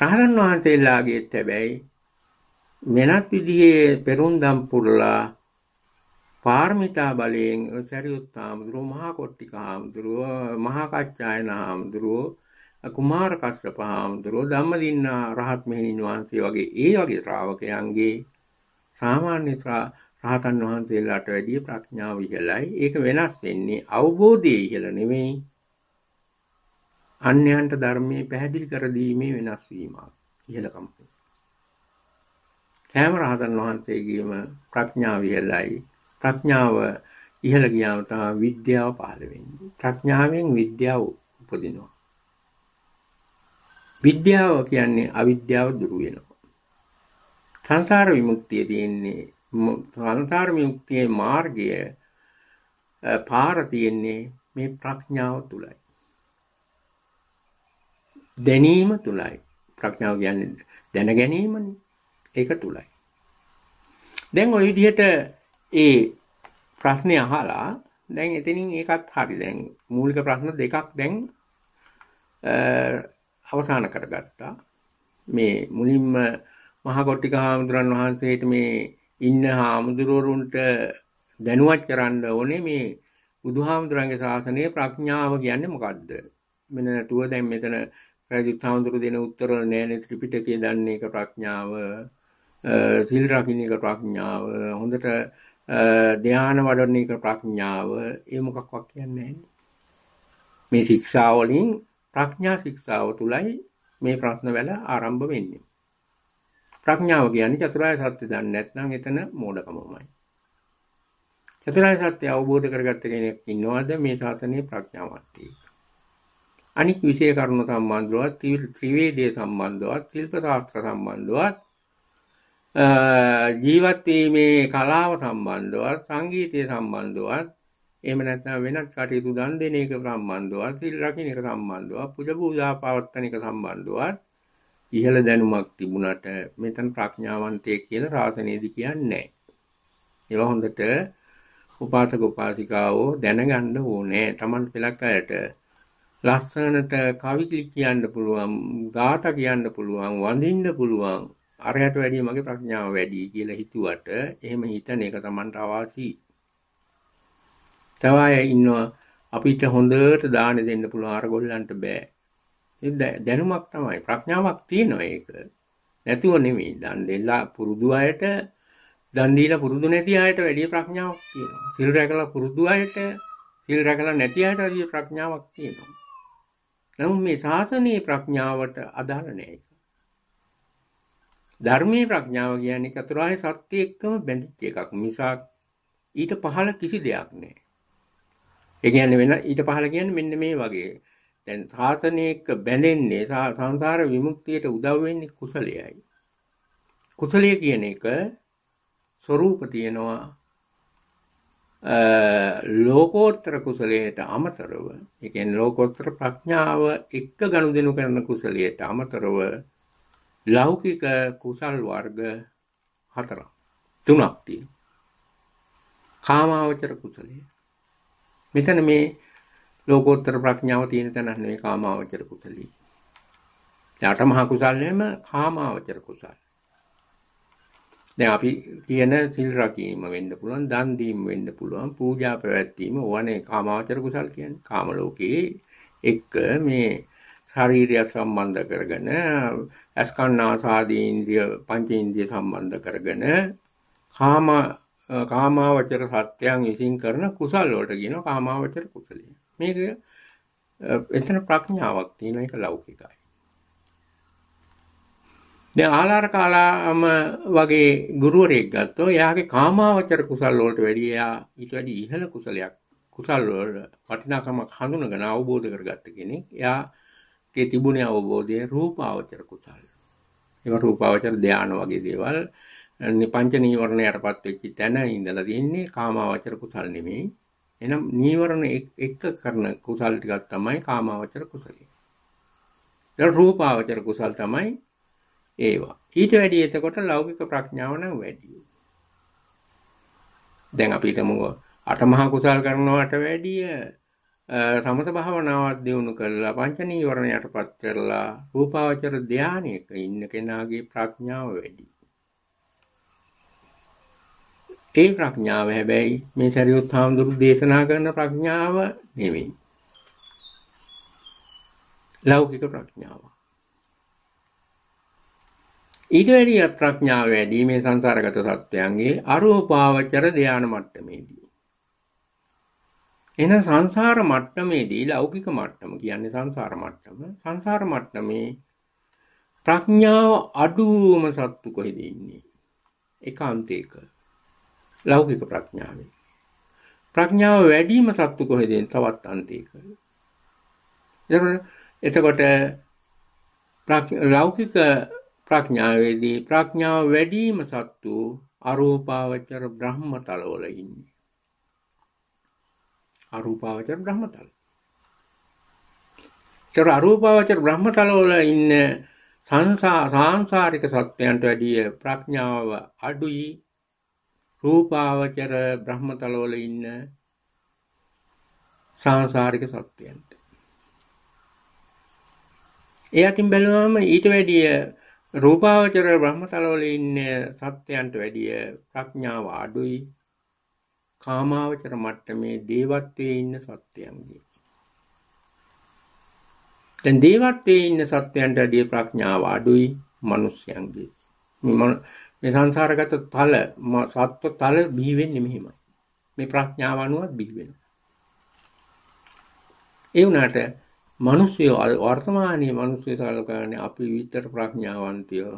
රහතන් වහන්සේලාගේ හැබැයි වෙනත් විදිහේ පෙරුම්දම් පුරලා පාර්මිතා බලයෙන් සැරියුත් හාමුදුරුව මහා කොට්ටික හාමුදුරුව මහාකච්ඡායන හාමුදුරුව කුමාර කශ්‍යප හාමුදුරුව ධම්මදින්න රහත් මෙහෙණින් වහන්සේ වගේ ඒ වගේ ශ්‍රාවකයන්ගේ සාමාන්‍ය රහතන් වහන්සේලාට වැඩිය ප්‍රඥාව ඉහළයි. ඒක වෙනස් වෙන්නේ අවබෝධයේ ඉහළ නෙමෙයි. අන්‍යයන්ට ධර්මයේ පැහැදිලි කර දීමේ වෙනස් වීමක් ඉහළකම. කෑම රහතන් වහන්සේගේම ප්‍රඥාව ඉහළයි. ප්‍රඥාව ඉහළ ගියාම තමයි විද්‍යාව පහළ වෙන්නේ. ප්‍රඥාවෙන් විද්‍යාව උපදිනවා. විද්‍යාව කියන්නේ අවිද්‍යාව දුරු වෙනවා. සංසාර විමුක්තිය තියෙන්නේ සංසාර විමුක්තියේ මාර්ගය පාර තියෙන්නේ මේ ප්‍රඥාව තුලයි. දැනීම තුලයි. ප්‍රඥාව කියන්නේ දැන ගැනීමනේ. ඒක තුලයි. දැන් ওই විදිහට ඒ ප්‍රශ්නේ අහලා දැන් එතනින් ඒකත් හරි දැන් මූලික ප්‍රශ්න දෙකක් දැන් අවසන් කරගත්තා මේ මුලින්ම මහකොට්ටික හාමුදුරන් වහන්සේට මේ ඉන්න හාමුදුරුවරුන්ට දැනුවත් කරන්න ඕනේ මේ බුදුහාමුදුරන්ගේ ශාසනයේ ප්‍රඥාව කියන්නේ මොකද්ද මෙන්න නැතුව දැන් මෙතන රජුත් හාමුදුරු දෙන උත්තර නෑනේ ත්‍රිපිටකය දන්නේ එක ප්‍රඥාව සිල් රකින්න එක ප්‍රඥාව හොඳට ධ්‍යාන වඩන එක ප්‍රඥාව ඒ මොකක්වත් කියන්නේ නැහැ. මේ ශික්ෂා වලින් ප්‍රඥා ශික්ෂාව තුලයි මේ ප්‍රශ්න වල ආරම්භ වෙන්නේ. ප්‍රඥාව කියන්නේ චතුරාර්ය සත්‍ය දන්නේ නැත්නම් එතන මෝඩකමමයි. චතුරාර්ය සත්‍ය අවබෝධ කරගත්ත කෙනෙක් ඉන්නවද මේ ශාසනයේ ප්‍රඥාවත් එක්ක? අනික් විශේෂ කරුණු සම්බන්ධවත් ත්‍රිවේදයේ සම්බන්ධවත් ශිල්ප ශාස්ත්‍ර සම්බන්ධවත් ජීවත්වීමේ කලාව සම්බන්ධවත් සංගීතය සම්බන්ධවත් එහෙම නැත්නම් වෙනත් කටයුතු දන් දෙන එක සම්බන්ධවත් සිල් රකින්න එක සම්බන්ධවත් පුජ පූජා පවත්වන එක සම්බන්ධවත් ඉහළ දැනුමක් තිබුණට මෙතන ප්‍රඥාවන්තයෙක් කියලා රාතනේදි කියන්නේ නැහැ. ඒවා හොඳට උපාසක උපාසිකාවෝ දැනගන්න ඕනේ. Taman පෙලක් අයට ලස්සනට කවි කියන්න පුළුවන්, ගාථා කියන්න පුළුවන්, වඳින්න පුළුවන් අරයට වැඩිය මගේ ප්‍රඥාව වැඩි කියලා හිතුවට එහෙම හිතන එක Tamanට අවාසි. තව අය ඉන්නවා අපිට හොඳට දාන දෙන්න පුළුවන් අරගොල්ලන්ට බෑ. ඒ දැනුමක් තමයි ප්‍රඥාවක් තියෙනවා ඒක. නැතුව නෙමෙයි. දන් දෙලා පුරුදු අයට දන් දීලා පුරුදු නැති අයට වැඩි ප්‍රඥාවක් තියෙනවා. සිල් රැකලා පුරුදු අයට සිල් රැකලා නැති අයට වැඩි ප්‍රඥාවක් තියෙනවා. නමුත් මේ ශාසනයේ ප්‍රඥාවට අදාළ නැහැ. ධර්මයේ ප්‍රඥාව කියන්නේ චතුරාර්ය සත්‍ය එක්කම බැඳිච්ච එකක් මිසක් ඊට පහළ කිසි දෙයක් නෑ. ඒ කියන්නේ වෙන ඊට පහළ කියන්නේ මෙන්න මේ වගේ. දැන් සාසනය එක්ක බැඳෙන්නේ සංසාර විමුක්තියට උදව් වෙන්නේ කුසලයයි. කුසලය කියන එක ස්වરૂප තියනවා ලෝකෝත්තර කුසලයට අමතරව, ඒ කියන්නේ ලෝකෝත්තර ප්‍රඥාව එක්ක ගනුදෙනු කරන කුසලයට අමතරව ලෞකික කුසල් වර්ග හතරක් තුනක් තියෙනවා. කාමාවචර කුසලය. මෙතන මේ ලෝකෝත්තර ප්‍රඥාව තියෙන තැනක් නෙවෙයි කාමාවචර කුසලී. යාට මහා කුසල්යෙම කාමාවචර කුසල්. දැන් අපි කියන සිල් රකීම වෙන්න පුළුවන්, දන් දීම වෙන්න පුළුවන්, පූජා පැවැත්වීම ඕනේ කාමාවචර කුසල් කියන්නේ. කාම ලෝකයේ එක්ක මේ ශරීරයක් සම්බන්ධ කරගෙන ඇස්කන්නාසාදී ඉන්ද්‍රිය පංච ඉන්ද්‍රිය සම්බන්ධ කරගෙන කාම කාමාවචර සත්‍යයන් විසින් කරන කුසල් වලට කියනවා කාමාවචර කුසලය. මේක එතන ප්‍රඥාවක් තියෙන එක ලෞකිකයි. දැන් ආලාර කාලාම වගේ ගුරුවරයෙක් ගත්තෝ එයාගේ කාමාවචර කුසල් වලට වැඩිය එයා ඊට වැඩි ඉහළ කුසලයක් කුසල් වල වටිනාකමක් හඳුනගෙන අවබෝධ කරගත්ත කෙනෙක්. එයා කේ තිබුණේ අවබෝධය රූපාවචර කුසල්. ඒවා රූපාවචර ධානය වගේ දේවල් පංච නීවරණයටපත් වෙච්ච තැන ඉඳලා තියෙන්නේ කාමාවචර කුසල් නෙමෙයි. එහෙනම් නීවරණ එක්ක කරන කුසල් ටිකක් තමයි කාමාවචර කුසලයි. දැන් රූපාවචර කුසල් තමයි ඒවා. ඊට වැඩි එතකොට ලෞකික ප්‍රඥාව නම් වැඩි. දැන් අපි හිතමු අටමහා කුසල් කරනවට වැඩිය සමත භාවනාවක් දියුණු කරලා පංච නීවරණයට පත් කරලා රූපාවචර ධානයක ඉන්න කෙනාගේ ප්‍රඥාව වැඩි. ඒ ප්‍රඥාව හැබැයි මේ සරියුත් හාමුදුරු දේශනා කරන ප්‍රඥාව නෙවෙයි. ලෞකික ප්‍රඥාව. ඊට වැඩිය ප්‍රඥාව වැඩි මේ සංසාරගත සත්වයන්ගේ අරූපාවචර ධානය මට්ටමේදී. එන සංසාර මට්ටමේදී ලෞකික මට්ටම කියන්නේ සංසාර මට්ටම සංසාර මට්ටමේ ප්‍රඥාව අඩුවම සත්තු කොහෙද ඉන්නේ ඒකාන්තයක ලෞකික ප්‍රඥාවේ ප්‍රඥාව වැඩිම සත්තු කොහෙද තවත් අන්තයක එතකොට ලෞකික ප්‍රඥාවේදී ප්‍රඥාව වැඩිම සත්තු අරූපාවචර බ්‍රහ්ම තලවල ඉන්නේ අරූපාවචර බ්‍රහ්මතල. ඒතර අරූපාවචර බ්‍රහ්මතල වල ඉන්න සංසා සාංශාරික සත්වයන්ට වැඩිය ප්‍රඥාව අඩුයි රූපාවචර බ්‍රහ්මතල වල ඉන්න සාංශාරික සත්වයන්ට. ඒ අතින් බැලුවම ඊට වැඩිය රූපාවචර බ්‍රහ්මතල වල ඉන්න සත්වයන්ට වැඩිය ප්‍රඥාව අඩුයි කාමාවචර මට්ටමේ දේවත්වයේ ඉන්න සත්‍යයන්ගේ. දැන් දේවත්වයේ ඉන්න සත්‍යයන්ට වැඩිය ප්‍රඥාව අඩුයි මිනිස්යන්ගේ. මේ මේ සංසාරගත තල සත්ව තල බිහි වෙන්නේ මෙහිමයි. මේ ප්‍රඥාව අනුවත් බිහි වෙනවා. ඒ වුණාට මිනිස්සු වර්තමානයේ මිනිස්සු සලකන්නේ අපි විතර ප්‍රඥාවන්තයෝ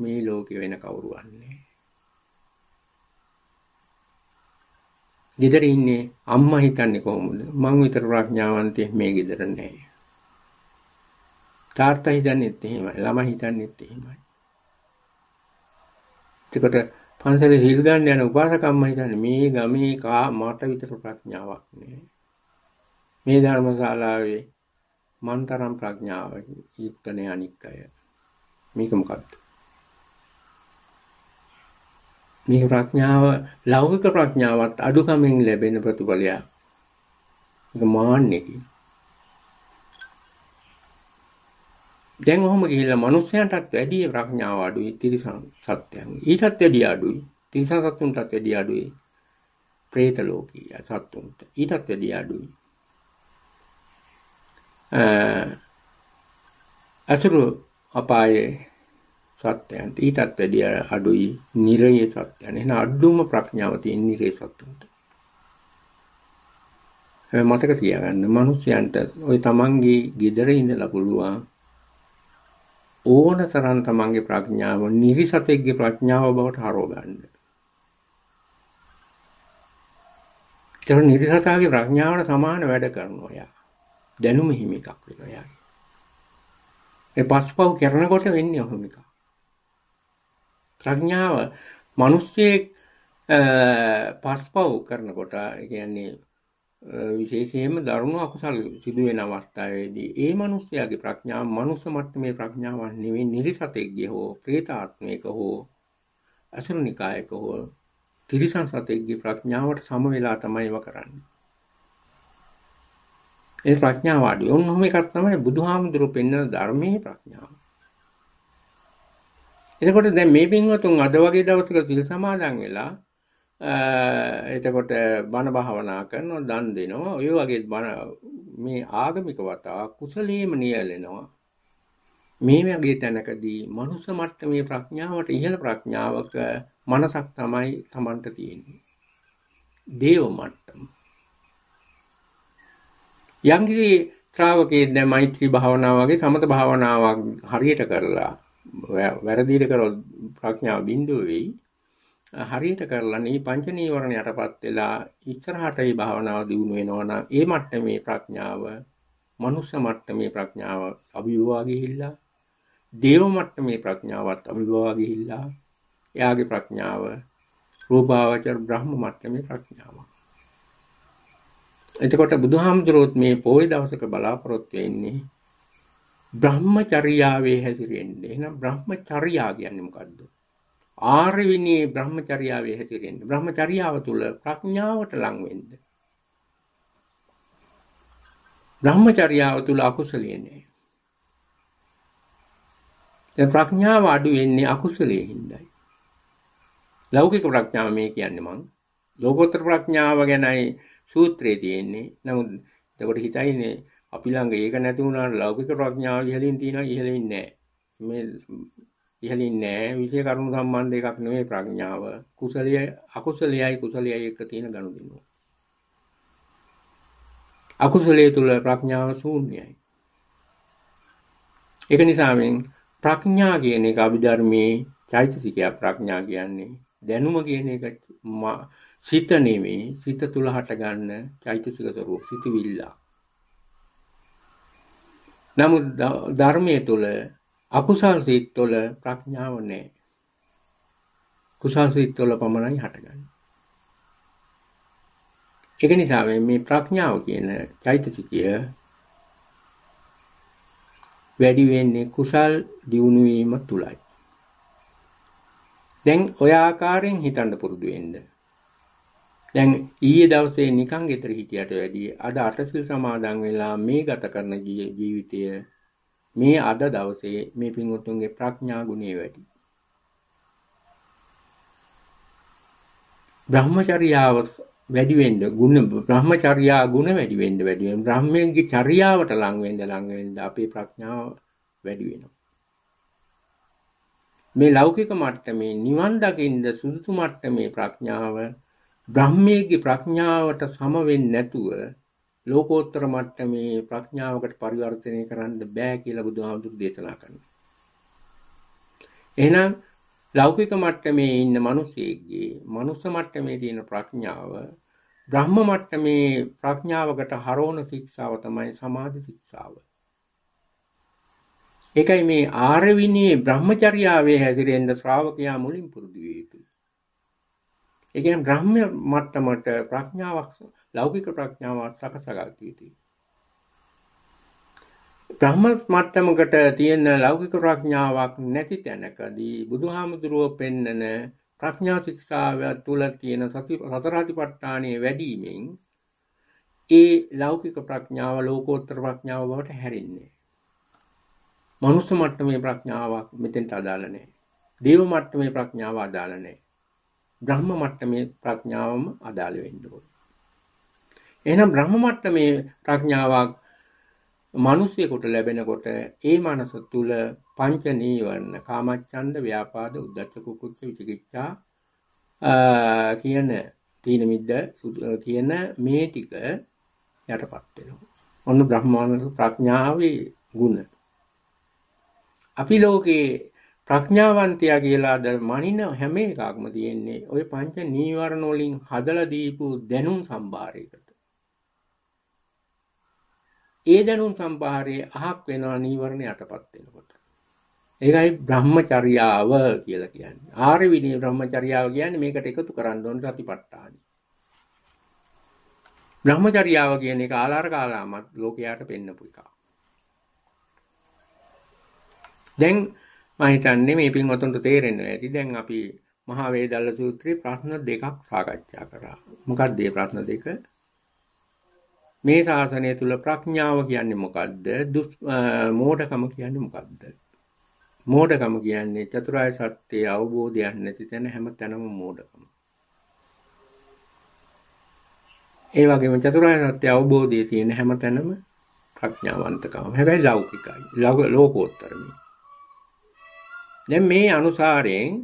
මේ ලෝකේ වෙන කවුරු වන්නේ. ගෙදර ඉන්නේ අම්මා හිතන්නේ කොහොමද? මං විතර ප්‍රඥාවන්තයෙක් මේ ගෙදර නැහැ. තාත්තා හිතන්නේත් එහෙමයි. ළමයි හිතන්නේත් එහෙමයි. එතකොට පන්සලේ හිල් ගන්න යන උපාසක අම්මා හිතන්නේ මේ ගමේ කා මට විතර ප්‍රඥාවක් නැහැ. මේ ධර්මශාලාවේ මන්තරම් ප්‍රඥාවක් යුක්ත නැහැ අනික් අය. මේක මොකක්ද? මේ ප්‍රඥාව ලෞකික ප්‍රඥාවත් අඩුකමින් ලැබෙන ප්‍රතිඵලයක්. ඒක මාන්නේකි. දැන් ඔහොම ගිහිල්ලා මිනිස්යාටත් වැඩි ප්‍රඥාව අඩුයි තිරිසන් සත්‍යයන්. ඊටත් වැඩි අඩුයි. තිරිසන් සත්තුන්ටත් වැඩි අඩුයි. പ്രേත ලෝකීය සත්තුන්ට ඊටත් වැඩි අඩුයි. අ අතුරු අපායේ සත්‍යයන්ට ඊටත් වැඩිය අඩුයි නිරයේ සත්‍යයන්. එහෙනම් අඩුම ප්‍රඥාව තියෙන නිරයේ සත්‍යන්ට. හැබැයි මතක තියාගන්න මිනිස්යන්ට ওই තමන්ගේ gedare ඉඳලා පුළුවන් ඕන තරම් තමන්ගේ ප්‍රඥාව නිරිසතෙක්ගේ ප්‍රඥාව බවට හරව ගන්න. ඒක නිරිසතාගේ ප්‍රඥාවට සමාන වැඩ කරනවා යා. දැනුම හිමිකක් වෙනවා යාගේ. ඒ පස්පව් කරනකොට වෙන්නේ ඔහොම එකක්. ප්‍රඥාව මිනිස්සෙක් පස්පව් කරනකොට කියන්නේ විශේෂයෙන්ම දරුණු අකුසල් සිදු වෙන අවස්ථාවේදී ඒ මිනිස්යාගේ ප්‍රඥාව මනුස්ස මට්ටමේ ප්‍රඥාවක් නෙවෙයි නිර්සතෙක්ගේ හෝ ප්‍රේතාත්මයක හෝ අසුරනිකායක හෝ තිරිසන් සතෙක්ගේ ප්‍රඥාවට සම වෙලා තමයි ඒව කරන්නේ. ඒ ප්‍රඥාව ආදී ඔන්නෝම එකක් තමයි බුදුහාමුදුරු පෙන්වන ධර්මයේ ප්‍රඥාව. එතකොට දැන් මේ පින්වතුන් අද වගේ දවසක සිල් සමාදන් වෙලා එතකොට බණ භාවනා කරනවා දන් දෙනවා ඔය වගේ බණ මේ ආගමික වතා කුසලීම නියැලෙනවා මේ වගේ තැනකදී මනුස්ස මට්ටමේ ප්‍රඥාවට ඉහළ ප්‍රඥාවක මනසක් තමයි Tamanට තියෙන්නේ. දේව මට්ටම. යම්කි ශ්‍රාවකේ දැන් මෛත්‍රී භාවනාව වගේ සමත භාවනාවක් හරියට කරලා වැරදිට කරොත් ප්‍රඥාව බිඳුව වෙයි. හරියට කරලා මේ පංච නීවරණ යටපත් වෙලා ඉස්සරහට මේ භාවනාව දියුණු වෙනවා නම් ඒ මට්ටමේ ප්‍රඥාව, මනුස්ස මට්ටමේ ප්‍රඥාව අභිවවා ගිහිල්ලා, දේව මට්ටමේ ප්‍රඥාවත් අභිවවා ගිහිල්ලා, එයාගේ ප්‍රඥාව රූපාවචර බ්‍රහ්ම මට්ටමේ ප්‍රඥාව. එතකොට බුදුහාමුදුරුවොත් මේ පොයි දවසක බලාපොරොත්තු වෙන්නේ බ්‍රහ්මචර්යාවේ හැසිරෙන්න. එහෙනම් බ්‍රහ්මචර්යා කියන්නේ මොකද්ද? ආර්ය විනී බ්‍රහ්මචර්යාවේ හැසිරෙන්න. බ්‍රහ්මචර්යාව තුළ ප්‍රඥාවට ලං වෙන්න. බ්‍රහ්මචර්යාව තුළ අකුසලයේ නෑ. දැන් ප්‍රඥාව අඩු වෙන්නේ අකුසලයේ හින්දායි. ලෞකික ප්‍රඥාව මේ කියන්නේ මං. ලෝකෝත්තර ප්‍රඥාව ගැනයි සූත්‍රයේ තියෙන්නේ. නමුත් එතකොට හිතයිනේ අපි ළඟ ඒක නැති වුණාට ලෞකික ප්‍රඥාව ඉහළින් තියෙනවා ඉහළින් නැහැ. මේ ඉහළින් නැහැ. විෂය කරුණු සම්බන්ධ එකක් නෙවෙයි ප්‍රඥාව. කුසලයේ අකුසලයේයි කුසලයේයි එක තියෙන ගනුදෙනුව. අකුසලයේ තුල ප්‍රඥාව ශූන්‍යයි. ඒක නිසා මෙන් ප්‍රඥා කියන එක අභිධර්මයේ චෛතසිකයක් ප්‍රඥා කියන්නේ දැනුම කියන එක සිත නෙමෙයි සිත තුල හටගන්න චෛතසික ස්වરૂප සිතවිල්ලක්. නමුත් ධර්මය තුළ අකුසල් සිත් තුළ ප්‍රඥාව නෑ. කුසල් සිත් තුළ පමණයි හටගන්නේ. ඒක නිසා මේ ප්‍රඥාව කියන චෛතසිකය වැඩි වෙන්නේ කුසල් දියුණු වීම තුලයි. දැන් ඔය ආකාරයෙන් හිතන්න පුරුදු වෙන්න. දැන් ඊයේ දවසේ නිකන් ගෙදර හිටියට වැඩිය අද අටසිල් සමාදන් වෙලා මේ ගත කරන ජීවිතය මේ අද දවසේ මේ පින්වුතුන්ගේ ප්‍රඥා ගුණේ වැඩි. බ්‍රහ්මචර්යාව වැඩි වෙන්න ගුණ බ්‍රහ්මචර්යා ගුණ වැඩි වෙන්න වැඩි වෙන බ්‍රහ්මයෙන්ගේ චර්යාවට ලං වෙන්න ලං වෙන්න අපේ ප්‍රඥාව වැඩි වෙනවා. මේ ලෞකික මට්ටමේ නිවන් දකින්න සුදුසු මට්ටමේ ප්‍රඥාව බ්‍රහ්මයේගේ ප්‍රඥාවට සම වෙන්නේ නැතුව ලෝකෝත්තර මට්ටමේ ප්‍රඥාවකට පරිවර්තනය කරන්න බෑ කියලා බුදුහාමුදුරු දේශනා කරනවා. එහෙනම් ලෞකික මට්ටමේ ඉන්න මිනිසෙක්ගේ මනුස්ස මට්ටමේ තියෙන ප්‍රඥාව බ්‍රහ්ම මට්ටමේ ප්‍රඥාවකට හරවන ශික්ෂාව තමයි සමාධි ශික්ෂාව. ඒකයි මේ ආර්ය විනී බ්‍රහ්මචර්යාවේ හැසිරෙන්න ශ්‍රාවකයා මුලින් පුරුදු වෙන්නේ. ඒ කියන්නේ බ්‍රහ්ම මට්ටමට ප්‍රඥාවක් ලෞකික ප්‍රඥාවක් සකසගා කීතියි. බ්‍රහ්ම මට්ටමකට තියෙන ලෞකික ප්‍රඥාවක් නැති තැනකදී බුදුහාමුදුරුව පෙන්නන ප්‍රඥා ශික්ෂාව තුළ තියෙන සති සතරාතිපට්ඨානයේ වැඩිමෙන් ඒ ලෞකික ප්‍රඥාව ලෝකෝත්තර ප්‍රඥාව බවට හැරෙන්නේ. මනුස්ස මට්ටමේ ප්‍රඥාවක් මෙතෙන්ට අදාළ නැහැ. දේව මට්ටමේ ප්‍රඥාව අදාළ නැහැ. බ්‍රහ්ම මට්ටමේ ප්‍රඥාවම අදාළ වෙන්න ඕනේ. එහෙනම් බ්‍රහ්ම මට්ටමේ ප්‍රඥාවක් මිනිසෙකුට ලැබෙනකොට ඒ මනස තුල පංච නීවරණ කාමච්ඡන්ද ව්‍යාපාද උද්ධච්ච කුක්කුච්ච විචිකිච්ඡා කියන තීන මිද්ද කියන මේ ටික යටපත් වෙනවා. ඔන්න බ්‍රහ්මාන ප්‍රඥාවේ ಗುಣ. අපි ලෝකේ ප්‍රඥාවන්තයා කියලා අද මනින හැම එකක්ම තියෙන්නේ ওই පංච නීවරණ වලින් හදලා දීපු දැනුම් සම්භාරයකට. ඒ දැනුම් සම්භාරයේ අහක් වෙනවා නීවරණ යටපත් වෙනකොට. ඒකයි බ්‍රහ්මචර්යාව කියලා කියන්නේ. ආර්ය විනී බ්‍රහ්මචර්යාව කියන්නේ මේකට එකතු කරන්න ඕන සතිපට්ඨානයි. බ්‍රහ්මචර්යාව කියන එක ආලාර කාලාමත් ලෝකයාට පෙන්නපු එකක්. දැන් මම හිතන්නේ මේ පින්වතුන්ට තේරෙන්න ඇති. දැන් අපි මහා වේදල්ල සූත්‍රයේ ප්‍රශ්න දෙකක් සාකච්ඡා කරා. මොකක්ද මේ ප්‍රශ්න දෙක? මේ ශාසනය තුල ප්‍රඥාව කියන්නේ මොකද්ද? මෝඩකම කියන්නේ මොකද්ද? මෝඩකම කියන්නේ චතුරාර්ය සත්‍ය අවබෝධයක් නැති තැන හැම තැනම මෝඩකම. ඒ වගේම චතුරාර්ය සත්‍ය අවබෝධය තියෙන හැම තැනම ප්‍රඥාවන්තකම. හැබැයි ලෞකිකයි. ලෝකෝත්තරමයි. දැන් මේ අනුසාරයෙන්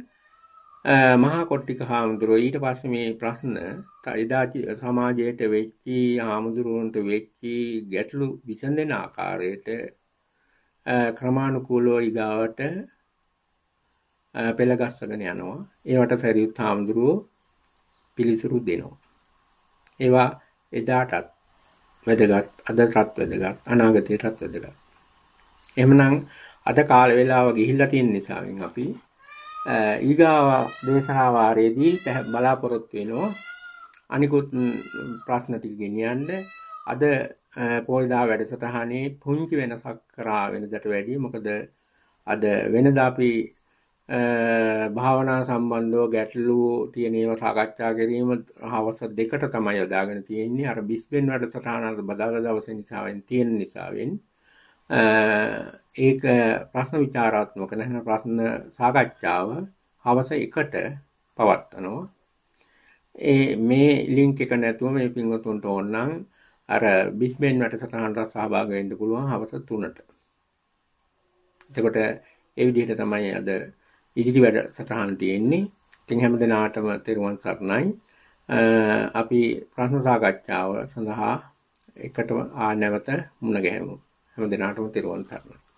මහා කොට්ටික හාමුදුරුවෝ ඊට පස්සේ මේ ප්‍රශ්න එදා සමාජයට වෙච්චි හාමුදුරුවන්ට වෙච්චි ගැටලු විසඳෙන ආකාරයට ක්‍රමානුකූලව ඊගාවට පෙළගස්සගෙන යනවා. ඒවට සරියුත් හාමුදුරුවෝ පිළිතුරු දෙනවා. ඒවා එදාටත් වැදගත් අදටත් වැදගත් අනාගතයටත් වැදගත්. එහෙමනම් අද කාල වේලාව ගිහිල්ලා තියෙන නිසාවෙන් අපි ඊගාව දේශනා වාරයේදී බලාපොරොත්තු වෙනවා අනිකුත් ප්‍රශ්න ටික ගෙනියන්න අද පොල්දා වැඩසටහනේ පුංචි වෙනසක් කරා වෙනදට වැඩිය මොකද අද වෙනදා අපි භාවනා සම්බන්ධව ගැටලු තියෙන ඒවා සාකච්ඡා කිරීම හවස දෙකට තමයි යොදාගෙන තියෙන්නේ අර බිස්බෙන් වැඩසටහන අද බදාදා දවසේ නිසාවෙන් තියෙන නිසාවෙන් ඒක ප්‍රශ්න විචාරාත්මක නැහෙන ප්‍රශ්න සාකච්ඡාව හවස 1ට පවත්වනවා. ඒ මේ ලින්ක් එක නැතුව මේ පින්වතුන්ට ඕනනම් අර බිස්බෙන් වැඩසටහනට සහභාගී වෙන්න පුළුවන් හවස 3ට. එතකොට ඒ විදිහට තමයි අද ඉදිරි වැඩසටහන තියෙන්නේ. ඉතින් හැමදෙනාටම තෙරුවන් සරණයි. අපි ප්‍රශ්න සාකච්ඡාව සඳහා එකට ආ නැවත මුණ ගැහෙමු. te no, no. a